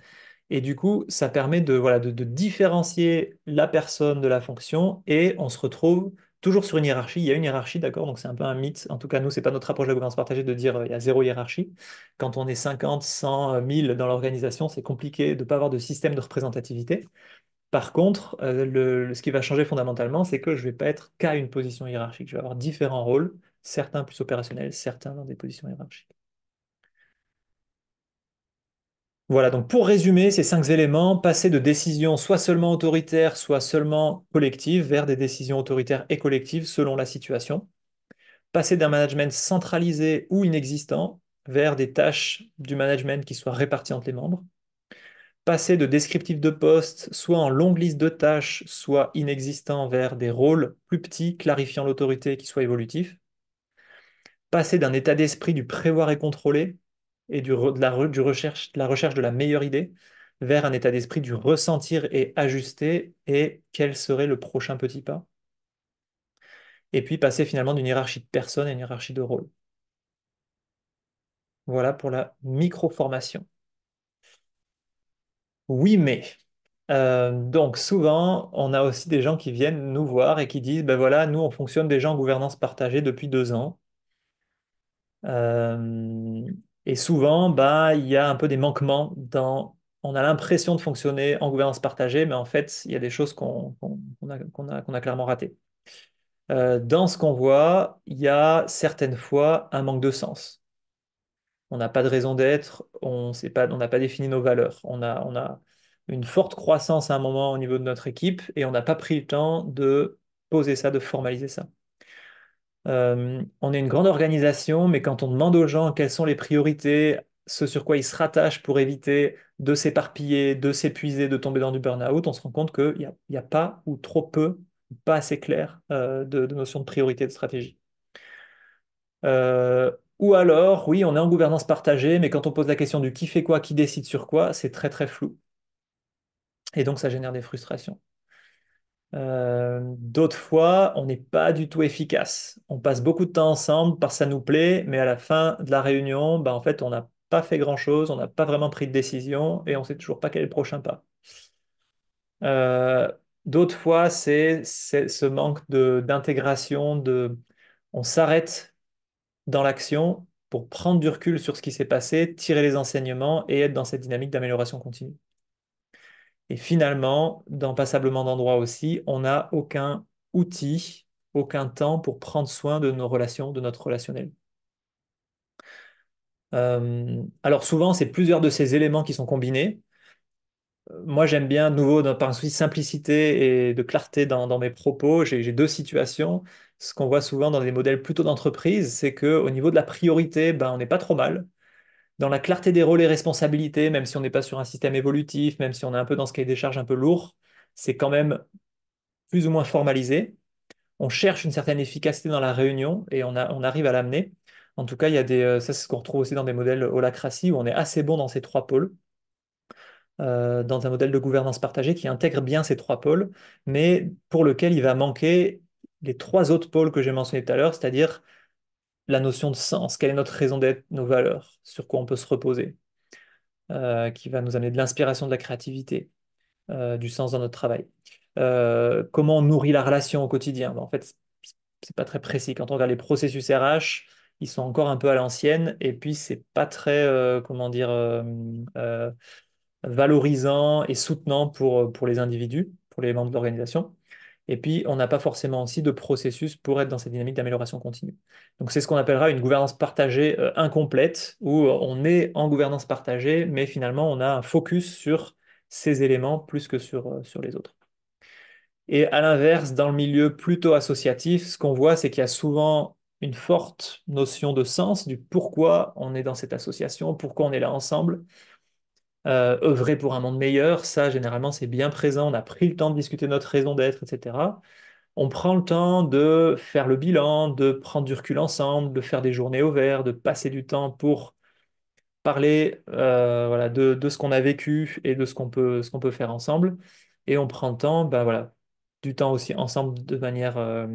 et du coup, ça permet de, voilà, de, différencier la personne de la fonction, et on se retrouve toujours sur une hiérarchie. Il y a une hiérarchie, d'accord Donc c'est un peu un mythe. En tout cas, nous, c'est pas notre approche de la gouvernance partagée de dire qu'il euh, il y a zéro hiérarchie. Quand on est 50, 100, 1000 dans l'organisation, c'est compliqué de ne pas avoir de système de représentativité. Par contre, euh, ce qui va changer fondamentalement, c'est que je ne vais pas être qu'à une position hiérarchique. Je vais avoir différents rôles, certains plus opérationnels, certains dans des positions hiérarchiques. Voilà, donc pour résumer ces cinq éléments, passer de décisions soit seulement autoritaires, soit seulement collectives, vers des décisions autoritaires et collectives selon la situation. Passer d'un management centralisé ou inexistant vers des tâches du management qui soient réparties entre les membres passer de descriptif de poste, soit en longue liste de tâches, soit inexistant, vers des rôles plus petits, clarifiant l'autorité qui soit évolutif. Passer d'un état d'esprit du prévoir et contrôler et du, de, la, recherche, de la recherche de la meilleure idée vers un état d'esprit du ressentir et ajuster et quel serait le prochain petit pas. Et puis passer finalement d'une hiérarchie de personnes à une hiérarchie de rôles. Voilà pour la micro-formation. Oui, mais. Euh, donc souvent, on a aussi des gens qui viennent nous voir et qui disent, ben voilà, nous, on fonctionne déjà en gouvernance partagée depuis deux ans. Euh, et souvent, bah il y a un peu des manquements dans... On a l'impression de fonctionner en gouvernance partagée, mais en fait, il y a des choses qu'on a, a, clairement ratées. Euh, dans ce qu'on voit, il y a certaines fois un manque de sens on n'a pas de raison d'être, on n'a pas défini nos valeurs. On a, on a une forte croissance à un moment au niveau de notre équipe et on n'a pas pris le temps de poser ça, de formaliser ça. Euh, on est une grande organisation, mais quand on demande aux gens quelles sont les priorités, ce sur quoi ils se rattachent pour éviter de s'éparpiller, de s'épuiser, de tomber dans du burn-out, on se rend compte qu'il n'y a, a, pas ou trop peu, pas assez clair euh, de, notion de priorité, de stratégie. Euh, ou alors, oui, on est en gouvernance partagée, mais quand on pose la question du qui fait quoi, qui décide sur quoi, c'est très très flou. Et donc, ça génère des frustrations. Euh, d'autres fois, on n'est pas du tout efficace. On passe beaucoup de temps ensemble parce que ça nous plaît, mais à la fin de la réunion, bah, en fait, on n'a pas fait grand-chose, on n'a pas vraiment pris de décision et on ne sait toujours pas quel est le prochain pas. Euh, d'autres fois, c'est ce manque d'intégration, de, on s'arrête dans l'action pour prendre du recul sur ce qui s'est passé, tirer les enseignements et être dans cette dynamique d'amélioration continue. Et finalement, dans Passablement d'endroits aussi, on n'a aucun outil, aucun temps pour prendre soin de nos relations, de notre relationnel. Euh, alors souvent, c'est plusieurs de ces éléments qui sont combinés moi, j'aime bien, nouveau, par un souci de simplicité et de clarté dans, mes propos, j'ai deux situations. Ce qu'on voit souvent dans des modèles plutôt d'entreprise, c'est qu'au niveau de la priorité, ben, on n'est pas trop mal. Dans la clarté des rôles et responsabilités, même si on n'est pas sur un système évolutif, même si on est un peu dans ce cahier des charges un peu lourd, c'est quand même plus ou moins formalisé. On cherche une certaine efficacité dans la réunion et on, on arrive à l'amener. En tout cas, il y a des, euh, ça c'est ce qu'on retrouve aussi dans des modèles holacratie où on est assez bon dans ces trois pôles. Euh, dans un modèle de gouvernance partagée qui intègre bien ces trois pôles, mais pour lequel il va manquer les trois autres pôles que j'ai mentionnés tout à l'heure, c'est-à-dire la notion de sens, quelle est notre raison d'être, nos valeurs, sur quoi on peut se reposer, euh, qui va nous amener de l'inspiration, de la créativité, euh, du sens dans notre travail. comment on nourrit la relation au quotidien En fait, c'est pas très précis. Quand on regarde les processus RH, ils sont encore un peu à l'ancienne, et puis c'est pas très, comment dire, valorisant et soutenant pour, euh, pour les individus, pour les membres d'organisation. Et puis, on n'a pas forcément aussi de processus pour être dans cette dynamique d'amélioration continue. Donc, c'est ce qu'on appellera une gouvernance partagée euh, incomplète, où euh, on est en gouvernance partagée, mais finalement, on a un focus sur ces éléments plus que sur, sur les autres. Et à l'inverse, dans le milieu plutôt associatif, ce qu'on voit, c'est qu'il y a souvent une forte notion de sens, du pourquoi on est dans cette association, pourquoi on est là ensemble, euh, œuvrer pour un monde meilleur, ça généralement c'est bien présent, on a pris le temps de discuter notre raison d'être, etc. On prend le temps de faire le bilan, de prendre du recul ensemble, de faire des journées au vert, de passer du temps pour parler euh, voilà, de, ce qu'on a vécu et de ce qu'on peut, ce peut faire ensemble. Et on prend le temps, ben voilà, du temps aussi ensemble de manière euh,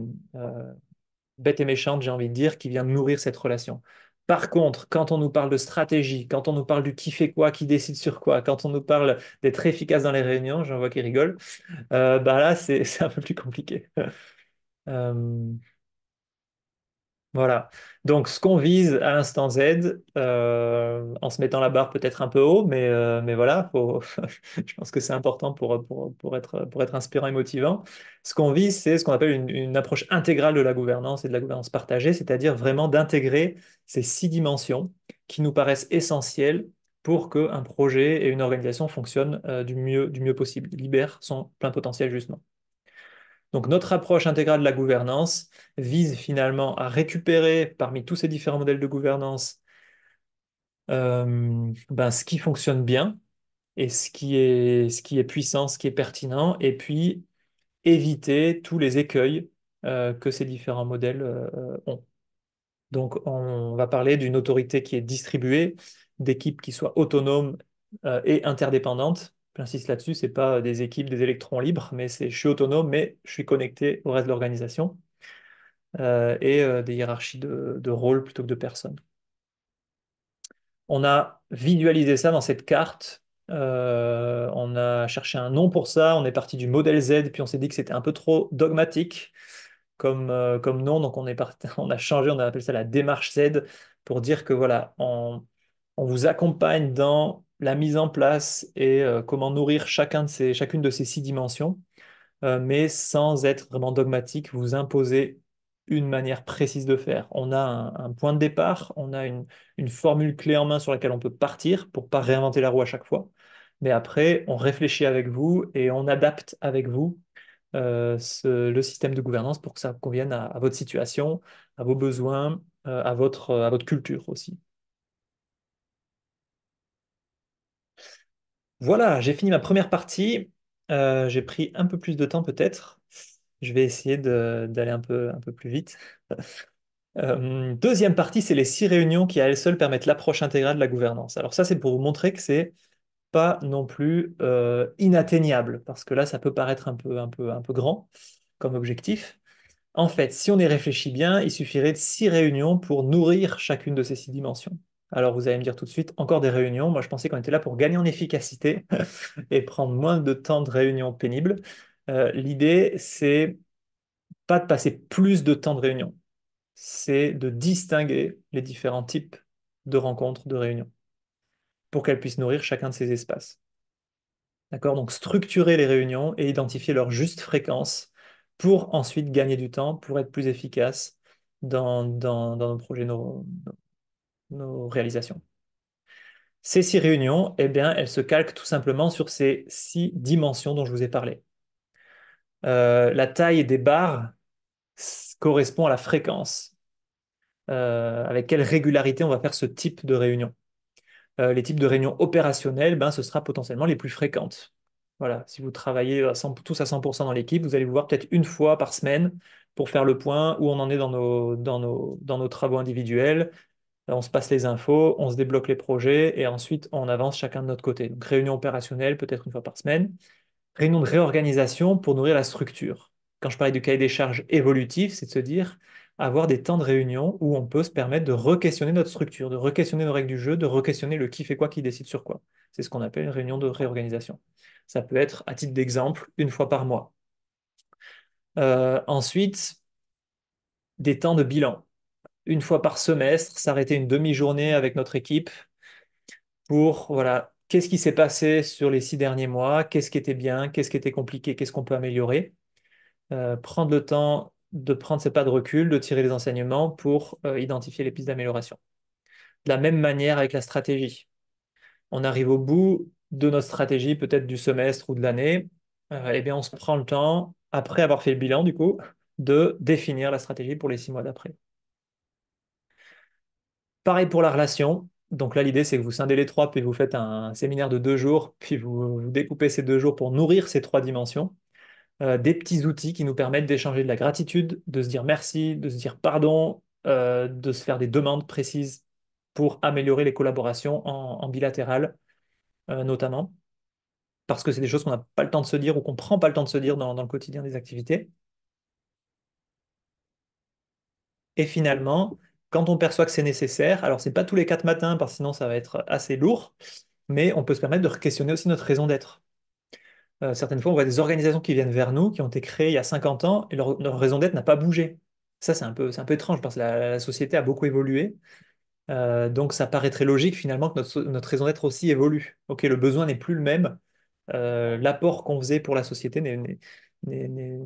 bête et méchante, j'ai envie de dire, qui vient nourrir cette relation. Par contre, quand on nous parle de stratégie, quand on nous parle du qui fait quoi, qui décide sur quoi, quand on nous parle d'être efficace dans les réunions, j'en vois qui rigolent, euh, bah là, c'est un peu plus compliqué. Euh, voilà. Donc, ce qu'on vise à l'instant Z, euh, en se mettant la barre peut-être un peu haut, mais, euh, voilà, je pense que c'est important pour, pour, être, pour être inspirant et motivant. Ce qu'on vise, c'est ce qu'on appelle une, approche intégrale de la gouvernance et de la gouvernance partagée, c'est-à-dire vraiment d'intégrer ces six dimensions qui nous paraissent essentielles pour qu'un projet et une organisation fonctionnent euh, du mieux, du mieux possible, libèrent son plein potentiel justement. Donc notre approche intégrale de la gouvernance vise finalement à récupérer parmi tous ces différents modèles de gouvernance euh, ben, ce qui fonctionne bien et ce qui, est, ce qui est puissant, ce qui est pertinent, et puis éviter tous les écueils euh, que ces différents modèles euh, ont. Donc on va parler d'une autorité qui est distribuée, d'équipes qui soient autonomes et interdépendantes, J'insiste là-dessus, ce n'est pas des équipes, des électrons libres, mais c'est je suis autonome, mais je suis connecté au reste de l'organisation. Euh, et euh, des hiérarchies de, de rôles plutôt que de personnes. On a visualisé ça dans cette carte. Euh, on a cherché un nom pour ça. On est parti du modèle Z, puis on s'est dit que c'était un peu trop dogmatique comme, comme nom. Donc on, est parti, on a changé, on a appelé ça la démarche Z pour dire que voilà, on, on vous accompagne dans la mise en place et euh, comment nourrir chacun de ces, chacune de ces six dimensions, euh, mais sans être vraiment dogmatique, vous imposez une manière précise de faire. On a un, point de départ, on a une, formule clé en main sur laquelle on peut partir pour pas réinventer la roue à chaque fois. Mais après, on réfléchit avec vous et on adapte avec vous euh, le système de gouvernance pour que ça convienne à, votre situation, à vos besoins, à, votre, à votre culture aussi. Voilà, j'ai fini ma première partie. Euh, j'ai pris un peu plus de temps peut-être. Je vais essayer d'aller un peu, plus vite. Euh, deuxième partie, c'est les six réunions qui à elles seules permettent l'approche intégrale de la gouvernance. Alors ça, c'est pour vous montrer que c'est pas non plus euh, inatteignable, parce que là, ça peut paraître un peu, un peu grand comme objectif. En fait, si on y réfléchit bien, il suffirait de six réunions pour nourrir chacune de ces six dimensions. Alors vous allez me dire tout de suite, encore des réunions. Moi, je pensais qu'on était là pour gagner en efficacité et prendre moins de temps de réunions pénible. Euh, l'idée, c'est pas de passer plus de temps de réunion, c'est de distinguer les différents types de rencontres, de réunions, pour qu'elles puissent nourrir chacun de ces espaces. D'accord Donc structurer les réunions et identifier leur juste fréquence pour ensuite gagner du temps, pour être plus efficace dans, dans, nos projets, nos, nos réalisations. Ces six réunions, eh bien, elles se calquent tout simplement sur ces six dimensions dont je vous ai parlé. Euh, la taille des barres correspond à la fréquence. Euh, avec quelle régularité on va faire ce type de réunion. Euh, les types de réunions opérationnelles, ben, ce sera potentiellement les plus fréquentes. Voilà, si vous travaillez à tous à 100% dans l'équipe, vous allez vous voir peut-être une fois par semaine pour faire le point où on en est dans nos, dans nos, dans nos travaux individuels, on se passe les infos, on se débloque les projets et ensuite on avance chacun de notre côté. Donc réunion opérationnelle peut-être une fois par semaine, réunion de réorganisation pour nourrir la structure. Quand je parlais du cahier des charges évolutif, c'est de se dire avoir des temps de réunion où on peut se permettre de re-questionner notre structure, de re-questionner nos règles du jeu, de re-questionner le qui fait quoi, qui décide sur quoi. C'est ce qu'on appelle une réunion de réorganisation. Ça peut être, à titre d'exemple, une fois par mois. Euh, ensuite, des temps de bilan une fois par semestre, s'arrêter une demi-journée avec notre équipe pour, voilà, qu'est-ce qui s'est passé sur les six derniers mois, qu'est-ce qui était bien, qu'est-ce qui était compliqué, qu'est-ce qu'on peut améliorer. Euh, prendre le temps de prendre ces pas de recul, de tirer les enseignements pour euh, identifier les pistes d'amélioration. De la même manière avec la stratégie. On arrive au bout de notre stratégie, peut-être du semestre ou de l'année, euh, et bien on se prend le temps, après avoir fait le bilan du coup, de définir la stratégie pour les six mois d'après. Pareil pour la relation. Donc là, l'idée, c'est que vous scindez les trois, puis vous faites un séminaire de deux jours, puis vous, vous découpez ces deux jours pour nourrir ces trois dimensions. Euh, des petits outils qui nous permettent d'échanger de la gratitude, de se dire merci, de se dire pardon, euh, de se faire des demandes précises pour améliorer les collaborations en, en bilatéral, euh, notamment. Parce que c'est des choses qu'on n'a pas le temps de se dire ou qu'on ne prend pas le temps de se dire dans, dans le quotidien des activités. Et finalement, quand on perçoit que c'est nécessaire. Alors, ce n'est pas tous les quatre matins, parce que sinon, ça va être assez lourd, mais on peut se permettre de questionner aussi notre raison d'être. Euh, certaines fois, on voit des organisations qui viennent vers nous, qui ont été créées il y a 50 ans, et leur, raison d'être n'a pas bougé. Ça, c'est un, peu, un peu étrange, parce que la, société a beaucoup évolué. Euh, donc, ça paraît très logique, finalement, que notre, raison d'être aussi évolue. OK, le besoin n'est plus le même. Euh, l'apport qu'on faisait pour la société n'est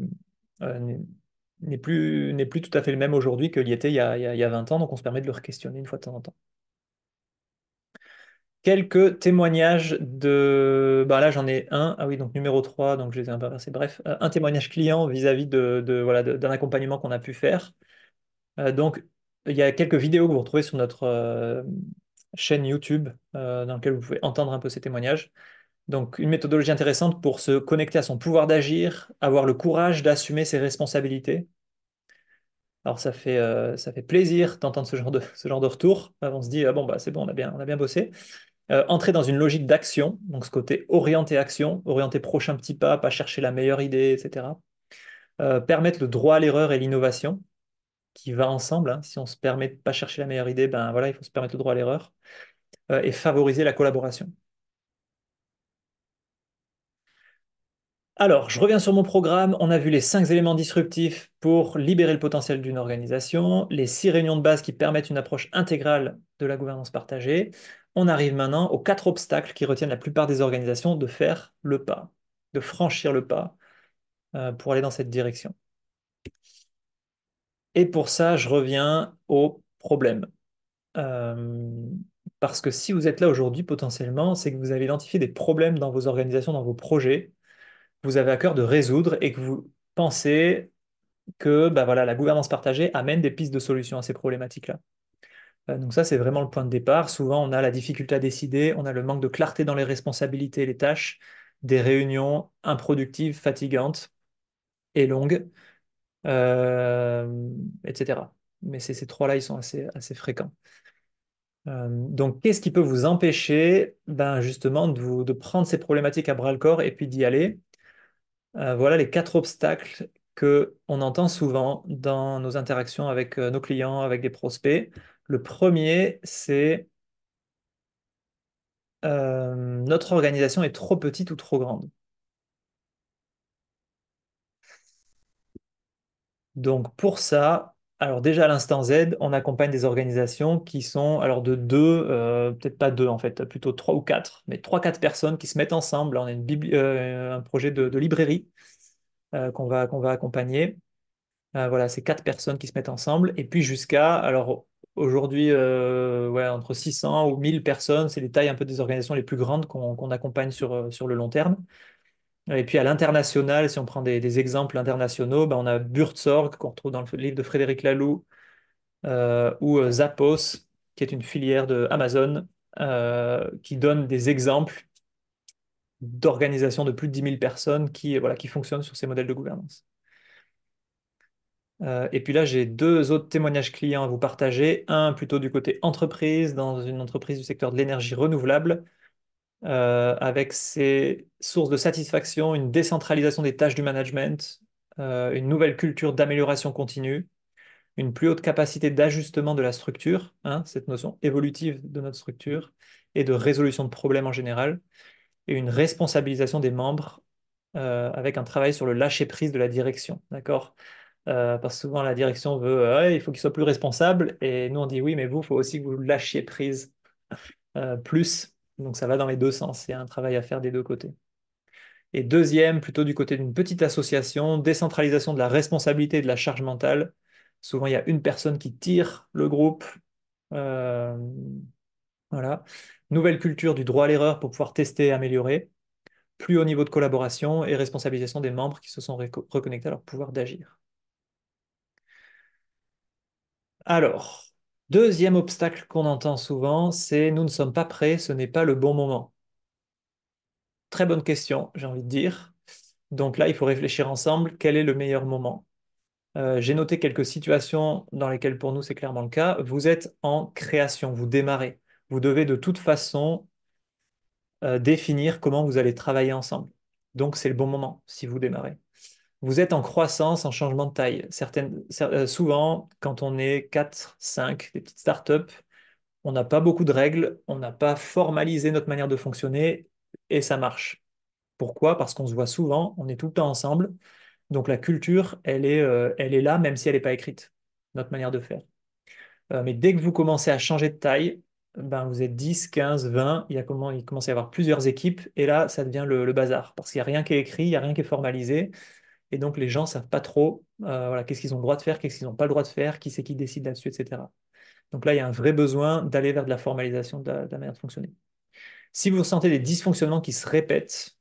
n'est plus, tout à fait le même aujourd'hui qu'il y était il y, a, 20 ans, donc on se permet de le re-questionner une fois de temps en temps. Quelques témoignages de... Bah là, j'en ai un. Ah oui, donc numéro 3, donc je les ai un peu assez Bref, euh, un témoignage client vis-à-vis de, d'un accompagnement qu'on a pu faire. Euh, donc, il y a quelques vidéos que vous retrouvez sur notre euh, chaîne YouTube dans lesquelles vous pouvez entendre un peu ces témoignages. Donc, une méthodologie intéressante pour se connecter à son pouvoir d'agir, avoir le courage d'assumer ses responsabilités. Alors, ça fait, euh, ça fait plaisir d'entendre ce, genre de, ce genre de retour. Euh, on se dit, ah bon, bah, c'est bon, on a bien, on a bien bossé. Euh, entrer dans une logique d'action, donc ce côté orienter action, orienter prochain petit pas, pas chercher la meilleure idée, etc. permettre le droit à l'erreur et l'innovation, qui va ensemble. Hein. Si on se permet de pas chercher la meilleure idée, ben voilà, il faut se permettre le droit à l'erreur. et favoriser la collaboration. Alors, je reviens sur mon programme. On a vu les cinq éléments disruptifs pour libérer le potentiel d'une organisation, les six réunions de base qui permettent une approche intégrale de la gouvernance partagée. On arrive maintenant aux quatre obstacles qui retiennent la plupart des organisations de faire le pas, de franchir le pas euh, pour aller dans cette direction. Et pour ça, je reviens au problème. Euh, parce que si vous êtes là aujourd'hui, potentiellement, c'est que vous avez identifié des problèmes dans vos organisations, dans vos projets, vous avez à cœur de résoudre et que vous pensez que bah voilà, la gouvernance partagée amène des pistes de solutions à ces problématiques-là. Euh, donc ça, c'est vraiment le point de départ. Souvent, on a la difficulté à décider, on a le manque de clarté dans les responsabilités les tâches, des réunions improductives, fatigantes et longues, euh, etc. Mais ces trois-là, ils sont assez, fréquents. Euh, donc, qu'est-ce qui peut vous empêcher ben, justement de prendre ces problématiques à bras-le-corps et puis d'y aller euh, voilà les quatre obstacles que on entend souvent dans nos interactions avec euh, nos clients, avec des prospects. Le premier, c'est euh, notre organisation est trop petite ou trop grande. Donc pour ça, alors déjà à l'instant Z, on accompagne des organisations qui sont alors de deux, euh, peut-être pas deux en fait, plutôt trois ou quatre, mais trois quatre personnes qui se mettent ensemble. On a euh, un projet de, librairie euh, qu'on va qu'on va accompagner. voilà, c'est quatre personnes qui se mettent ensemble et puis jusqu'à alors aujourd'hui ouais, entre 600 ou 1000 personnes, c'est les tailles un peu des organisations les plus grandes qu'on, accompagne sur sur le long terme. Et puis à l'international, si on prend des, exemples internationaux, ben, on a Burtsorg qu'on retrouve dans le livre de Frédéric Laloux, euh, ou euh, Zappos, qui est une filière de Amazon, euh, qui donne des exemples d'organisations de plus de 10 000 personnes qui, qui fonctionnent sur ces modèles de gouvernance. et puis là, j'ai deux autres témoignages clients à vous partager. Un plutôt du côté entreprise, dans une entreprise du secteur de l'énergie renouvelable, euh, avec ses sources de satisfaction, une décentralisation des tâches du management, euh, une nouvelle culture d'amélioration continue, une plus haute capacité d'ajustement de la structure, hein, cette notion évolutive de notre structure, et de résolution de problèmes en général, et une responsabilisation des membres euh, avec un travail sur le lâcher-prise de la direction. D'accord parce que souvent la direction veut, il faut qu'il soit plus responsable, et nous on dit oui, mais vous, il faut aussi que vous lâchiez prise plus donc ça va dans les deux sens, il y a un travail à faire des deux côtés. Et deuxième, plutôt du côté d'une petite association, décentralisation de la responsabilité et de la charge mentale. Souvent, il y a une personne qui tire le groupe. Euh, voilà. Nouvelle culture du droit à l'erreur pour pouvoir tester et améliorer. Plus haut niveau de collaboration et responsabilisation des membres qui se sont reconnectés à leur pouvoir d'agir. Alors, Deuxième obstacle qu'on entend souvent, c'est nous ne sommes pas prêts, ce n'est pas le bon moment. Très bonne question, j'ai envie de dire. Donc là, il faut réfléchir ensemble, quel est le meilleur moment euh, J'ai noté quelques situations dans lesquelles pour nous c'est clairement le cas. Vous êtes en création, vous démarrez. Vous devez de toute façon euh, définir comment vous allez travailler ensemble. Donc c'est le bon moment si vous démarrez vous êtes en croissance, en changement de taille. Euh, souvent, quand on est 4, 5, des petites startups, on n'a pas beaucoup de règles, on n'a pas formalisé notre manière de fonctionner et ça marche. Pourquoi Parce qu'on se voit souvent, on est tout le temps ensemble. Donc la culture, elle est, euh, elle est là, même si elle n'est pas écrite, notre manière de faire. Euh, mais dès que vous commencez à changer de taille, ben, vous êtes 10, 15, 20, il, y a comment, il commence à y avoir plusieurs équipes, et là, ça devient le, le bazar, parce qu'il n'y a rien qui est écrit, il n'y a rien qui est formalisé, et donc, les gens ne savent pas trop euh, qu'est-ce qu'ils ont le droit de faire, qu'est-ce qu'ils n'ont pas le droit de faire, qui c'est qui décide là-dessus, etc. Donc là, il y a un vrai besoin d'aller vers de la formalisation de la, manière de fonctionner. Si vous ressentez des dysfonctionnements qui se répètent,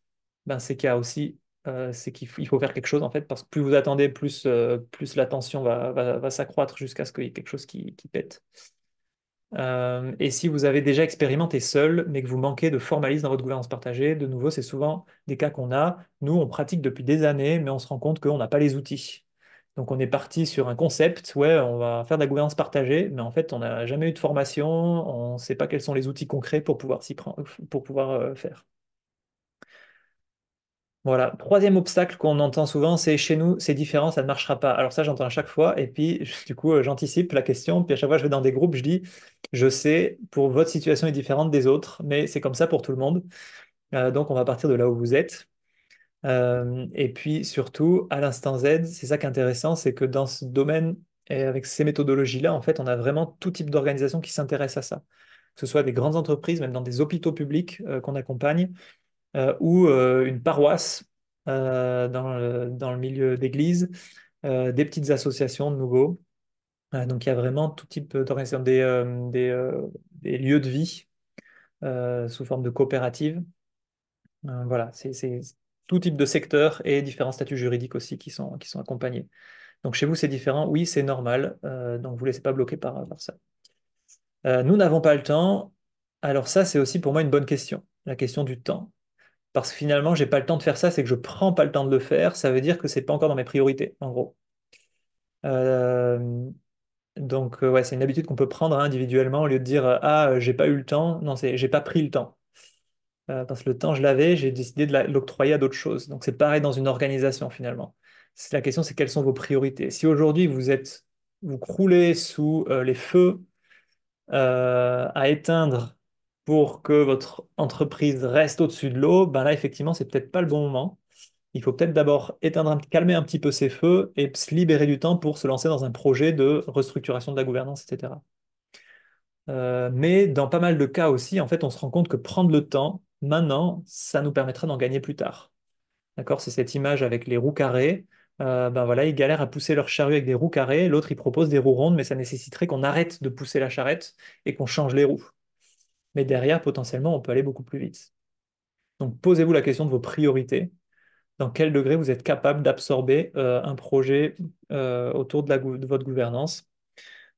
ben c'est qu'il y a aussi euh, c'est qu'il faut, faire quelque chose en fait, parce que plus vous attendez, plus, euh, plus la tension va, s'accroître jusqu'à ce qu'il y ait quelque chose qui pète. Euh, et si vous avez déjà expérimenté seul, mais que vous manquez de formalisme dans votre gouvernance partagée, de nouveau, c'est souvent des cas qu'on a. Nous, on pratique depuis des années, mais on se rend compte qu'on n'a pas les outils. Donc, on est parti sur un concept, ouais, on va faire de la gouvernance partagée, mais en fait, on n'a jamais eu de formation, on ne sait pas quels sont les outils concrets pour pouvoir s'y prendre, pour pouvoir euh, faire. Voilà. Troisième obstacle qu'on entend souvent, c'est chez nous, c'est différent, ça ne marchera pas. Alors ça, j'entends à chaque fois. Et puis, du coup, euh, j'anticipe la question. Puis à chaque fois, je vais dans des groupes, je dis, je sais, pour votre situation est différente des autres, mais c'est comme ça pour tout le monde. Euh, donc, on va partir de là où vous êtes. Euh, et puis, surtout, à l'instant Z, c'est ça qui est intéressant, c'est que dans ce domaine et avec ces méthodologies-là, en fait, on a vraiment tout type d'organisation qui s'intéresse à ça. Que ce soit des grandes entreprises, même dans des hôpitaux publics qu'on accompagne, euh, ou euh, une paroisse euh, dans le, milieu d'église, des petites associations de nouveau. donc il y a vraiment tout type d'organisation, des, lieux de vie sous forme de coopératives. voilà, c'est tout type de secteur et différents statuts juridiques aussi qui sont, qui sont accompagnés. Donc chez vous, c'est différent. Oui, c'est normal. donc vous ne laissez pas bloquer par, ça. nous n'avons pas le temps. Alors ça, c'est aussi pour moi une bonne question, la question du temps parce que finalement, je n'ai pas le temps de faire ça, c'est que je ne prends pas le temps de le faire, ça veut dire que ce n'est pas encore dans mes priorités, en gros. Euh, donc, euh, ouais, c'est une habitude qu'on peut prendre hein, individuellement au lieu de dire euh, Ah, j'ai pas eu le temps. Non, c'est j'ai pas pris le temps. parce que le temps, je l'avais, j'ai décidé de l'octroyer à d'autres choses. Donc, c'est pareil dans une organisation finalement. La question, c'est quelles sont vos priorités. Si aujourd'hui, vous êtes, vous croulez sous les feux à éteindre pour que votre entreprise reste au-dessus de l'eau, ben là, effectivement, c'est peut-être pas le bon moment. Il faut peut-être d'abord éteindre, calmer un petit peu ses feux et se libérer du temps pour se lancer dans un projet de restructuration de la gouvernance, etc. Euh, mais dans pas mal de cas aussi, en fait, on se rend compte que prendre le temps maintenant, ça nous permettra d'en gagner plus tard. D'accord C'est cette image avec les roues carrées. Euh, ben voilà, ils galèrent à pousser leur charrue avec des roues carrées. L'autre, il propose des roues rondes, mais ça nécessiterait qu'on arrête de pousser la charrette et qu'on change les roues mais derrière, potentiellement, on peut aller beaucoup plus vite. Donc, posez-vous la question de vos priorités. Dans quel degré vous êtes capable d'absorber euh, un projet euh, autour de, votre gouvernance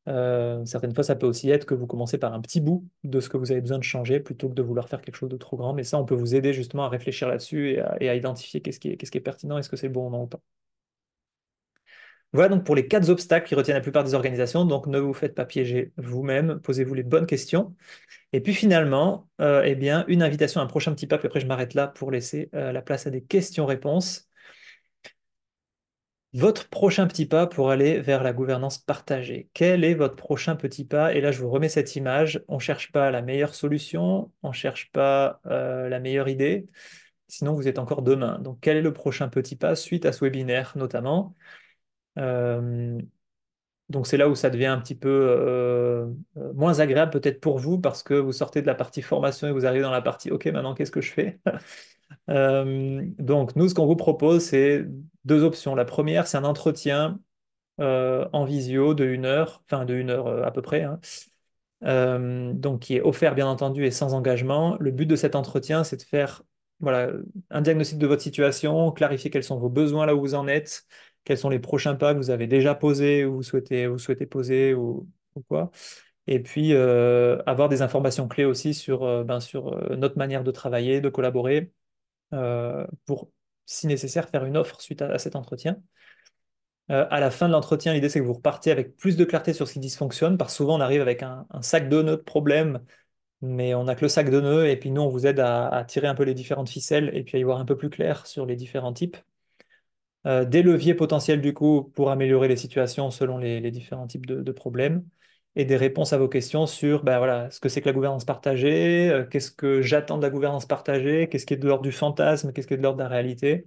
euh, Certaines fois, ça peut aussi être que vous commencez par un petit bout de ce que vous avez besoin de changer plutôt que de vouloir faire quelque chose de trop grand. Mais ça, on peut vous aider justement à réfléchir là-dessus et, à identifier qu'est-ce qui, est pertinent est ce que c'est le bon moment ou pas. Voilà donc pour les quatre obstacles qui retiennent la plupart des organisations. Donc ne vous faites pas piéger vous-même, posez-vous les bonnes questions. Et puis finalement, euh, eh bien, une invitation à un prochain petit pas, puis après je m'arrête là pour laisser euh, la place à des questions-réponses. Votre prochain petit pas pour aller vers la gouvernance partagée. Quel est votre prochain petit pas Et là, je vous remets cette image. On ne cherche pas la meilleure solution, on ne cherche pas euh, la meilleure idée, sinon vous êtes encore demain. Donc quel est le prochain petit pas suite à ce webinaire notamment euh, donc c'est là où ça devient un petit peu euh, euh, moins agréable peut-être pour vous parce que vous sortez de la partie formation et vous arrivez dans la partie OK, maintenant qu'est-ce que je fais Donc nous, ce qu'on vous propose, c'est deux options. La première, c'est un entretien en visio de une heure, enfin de une heure à peu près, hein, donc qui est offert bien entendu et sans engagement. Le but de cet entretien, c'est de faire voilà, un diagnostic de votre situation, clarifier quels sont vos besoins là où vous en êtes, quels sont les prochains pas que vous avez déjà posés ou vous souhaitez, vous souhaitez poser ou, quoi. Et puis, euh, avoir des informations clés aussi sur, euh, ben, sur euh, notre manière de travailler, de collaborer, pour, si nécessaire, faire une offre suite à, cet entretien. à la fin de l'entretien, l'idée, c'est que vous repartez avec plus de clarté sur ce qui dysfonctionne, parce souvent, on arrive avec un, sac de nœuds de problèmes, mais on n'a que le sac de nœuds, et puis nous, on vous aide à, à tirer un peu les différentes ficelles, et puis à y voir un peu plus clair sur les différents types. Euh, des leviers potentiels du coup pour améliorer les situations selon les, différents types de, problèmes et des réponses à vos questions sur ben voilà, ce que c'est que la gouvernance partagée, euh, qu'est-ce que j'attends de la gouvernance partagée, qu'est-ce qui est de l'ordre du fantasme, qu'est-ce qui est de l'ordre de la réalité,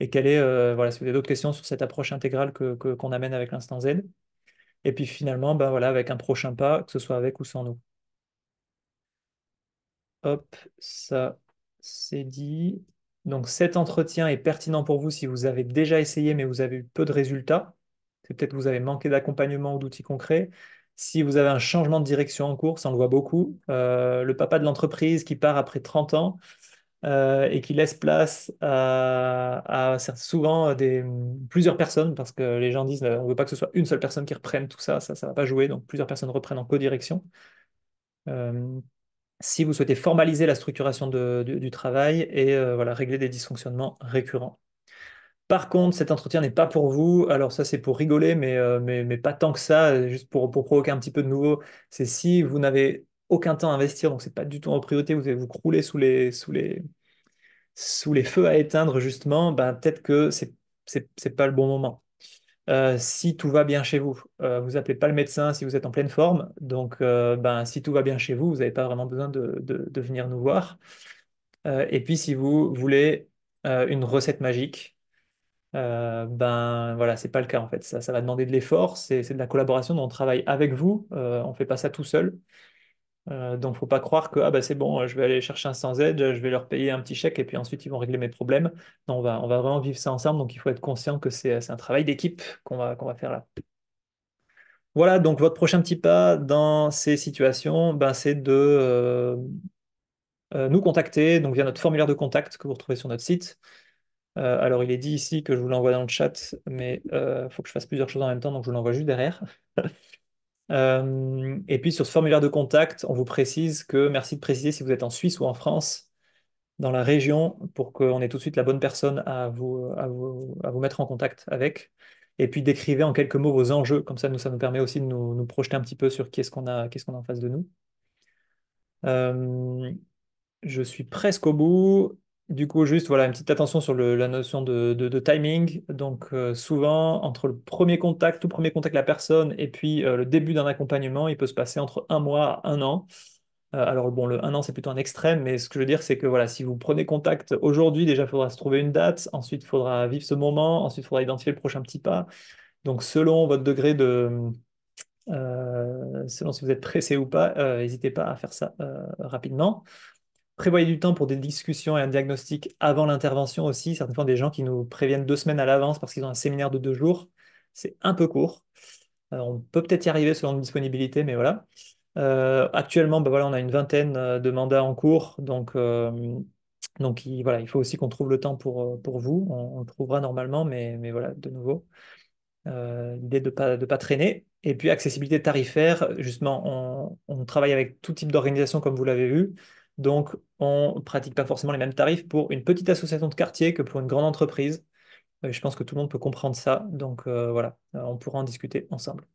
et quelle est, euh, voilà, d'autres questions sur cette approche intégrale qu'on que, amène avec l'instant Z. Et puis finalement, ben voilà, avec un prochain pas, que ce soit avec ou sans nous. Hop, ça c'est dit. Donc cet entretien est pertinent pour vous si vous avez déjà essayé mais vous avez eu peu de résultats. C'est peut-être que vous avez manqué d'accompagnement ou d'outils concrets. Si vous avez un changement de direction en cours, ça on le voit beaucoup. Euh, le papa de l'entreprise qui part après 30 ans euh, et qui laisse place à, souvent euh, plusieurs personnes parce que les gens disent on ne veut pas que ce soit une seule personne qui reprenne tout ça, ça ne va pas jouer, donc plusieurs personnes reprennent en co-direction si vous souhaitez formaliser la structuration du, travail et euh, voilà, régler des dysfonctionnements récurrents. Par contre, cet entretien n'est pas pour vous. Alors ça, c'est pour rigoler, mais, euh, pas tant que ça, juste pour, provoquer un petit peu de nouveau. C'est si vous n'avez aucun temps à investir, donc c'est pas du tout en priorité, vous allez vous crouler sous les, sous les, sous les feux à éteindre, justement, ben, peut-être que c'est n'est pas le bon moment. Euh, si tout va bien chez vous. Euh, vous appelez pas le médecin si vous êtes en pleine forme. Donc, euh, ben, si tout va bien chez vous, vous n'avez pas vraiment besoin de, venir nous voir. et puis, si vous voulez une recette magique, ben voilà, c'est pas le cas en fait. Ça, ça va demander de l'effort, c'est de la collaboration, on travaille avec vous, on ne fait pas ça tout seul il euh, donc, faut pas croire que ah, bah, c'est bon, euh, je vais aller chercher un sans aide, euh, je vais leur payer un petit chèque et puis ensuite ils vont régler mes problèmes. Non, on va, vraiment vivre ça ensemble. Donc, il faut être conscient que c'est un travail d'équipe qu'on va, qu'on va faire là. Voilà, donc votre prochain petit pas dans ces situations, ben, c'est de nous contacter donc via notre formulaire de contact que vous retrouvez sur notre site. alors, il est dit ici que je vous l'envoie dans le chat, mais il faut que je fasse plusieurs choses en même temps, donc je vous l'envoie juste derrière. Euh, et puis sur ce formulaire de contact, on vous précise que merci de préciser si vous êtes en Suisse ou en France, dans la région, pour qu'on ait tout de suite la bonne personne à vous, à vous, à vous mettre en contact avec. Et puis décrivez en quelques mots vos enjeux, comme ça nous, ça nous permet aussi de nous, nous projeter un petit peu sur ce qu'on a, qu'est-ce qu'on a en face de nous. Euh, je suis presque au bout. Du coup, juste voilà, une petite attention sur la notion de, timing. Donc, euh, souvent, entre le premier contact, tout premier contact avec la personne, et puis euh, le début d'un accompagnement, il peut se passer entre un mois à un an. Euh, alors, bon, le un an, c'est plutôt un extrême, mais ce que je veux dire, c'est que voilà, si vous prenez contact aujourd'hui, déjà, il faudra se trouver une date, ensuite, il faudra vivre ce moment, ensuite, il faudra identifier le prochain petit pas. Donc, selon votre degré de. selon si vous êtes pressé ou pas, n'hésitez pas à faire ça rapidement. Prévoyez du temps pour des discussions et un diagnostic avant l'intervention aussi. Certaines fois, des gens qui nous préviennent deux semaines à l'avance parce qu'ils ont un séminaire de deux jours, c'est un peu court. Euh, on peut peut-être y arriver selon une disponibilité, mais voilà. Euh, actuellement, ben voilà, on a une vingtaine euh, de mandats en cours, donc, donc il, voilà, il faut aussi qu'on trouve le temps pour, pour vous. On, le trouvera normalement, mais, mais voilà, de nouveau. l'idée de ne pas, traîner. Et puis accessibilité tarifaire, justement, on travaille avec tout type d'organisation, comme vous l'avez vu. Donc, on ne pratique pas forcément les mêmes tarifs pour une petite association de quartier que pour une grande entreprise. Euh, je pense que tout le monde peut comprendre ça. Donc, euh, voilà, euh, on pourra en discuter ensemble.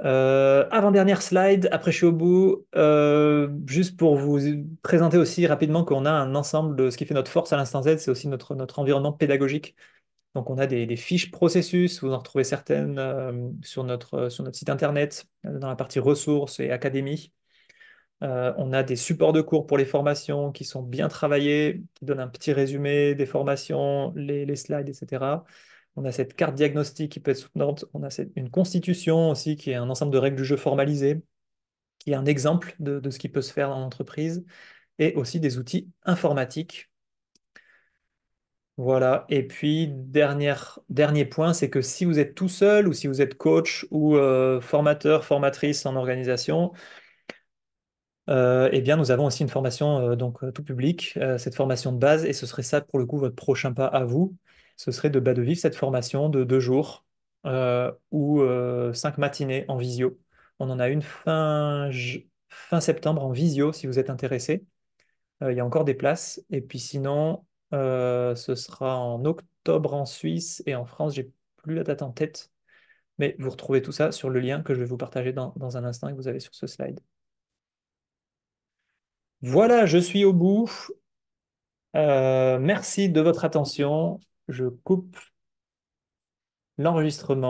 Avant-dernière slide, après je suis au bout. juste pour vous présenter aussi rapidement qu'on a un ensemble de ce qui fait notre force à l'instant Z, c'est aussi notre, environnement pédagogique. Donc on a des, fiches processus, vous en retrouvez certaines sur, notre, sur notre site internet, dans la partie ressources et académie. Euh, on a des supports de cours pour les formations qui sont bien travaillés, qui donnent un petit résumé des formations, les, slides, etc. On a cette carte diagnostique qui peut être soutenante. On a une constitution aussi qui est un ensemble de règles du jeu formalisées, qui est un exemple de, ce qui peut se faire en entreprise, et aussi des outils informatiques. Voilà. Et puis, dernier point, c'est que si vous êtes tout seul ou si vous êtes coach ou euh, formateur, formatrice en organisation, euh, eh bien, nous avons aussi une formation euh, donc euh, tout public, cette formation de base, et ce serait ça pour le coup votre prochain pas à vous. Ce serait de, bas de vivre cette formation de deux jours ou cinq matinées en visio. On en a une fin, fin septembre en visio si vous êtes intéressé. il y a encore des places. Et puis sinon, ce sera en octobre en Suisse et en France. J'ai plus la date en tête. Mais vous retrouvez tout ça sur le lien que je vais vous partager dans, dans un instant et que vous avez sur ce slide. Voilà, je suis au bout. Euh, merci de votre attention. Je coupe l'enregistrement.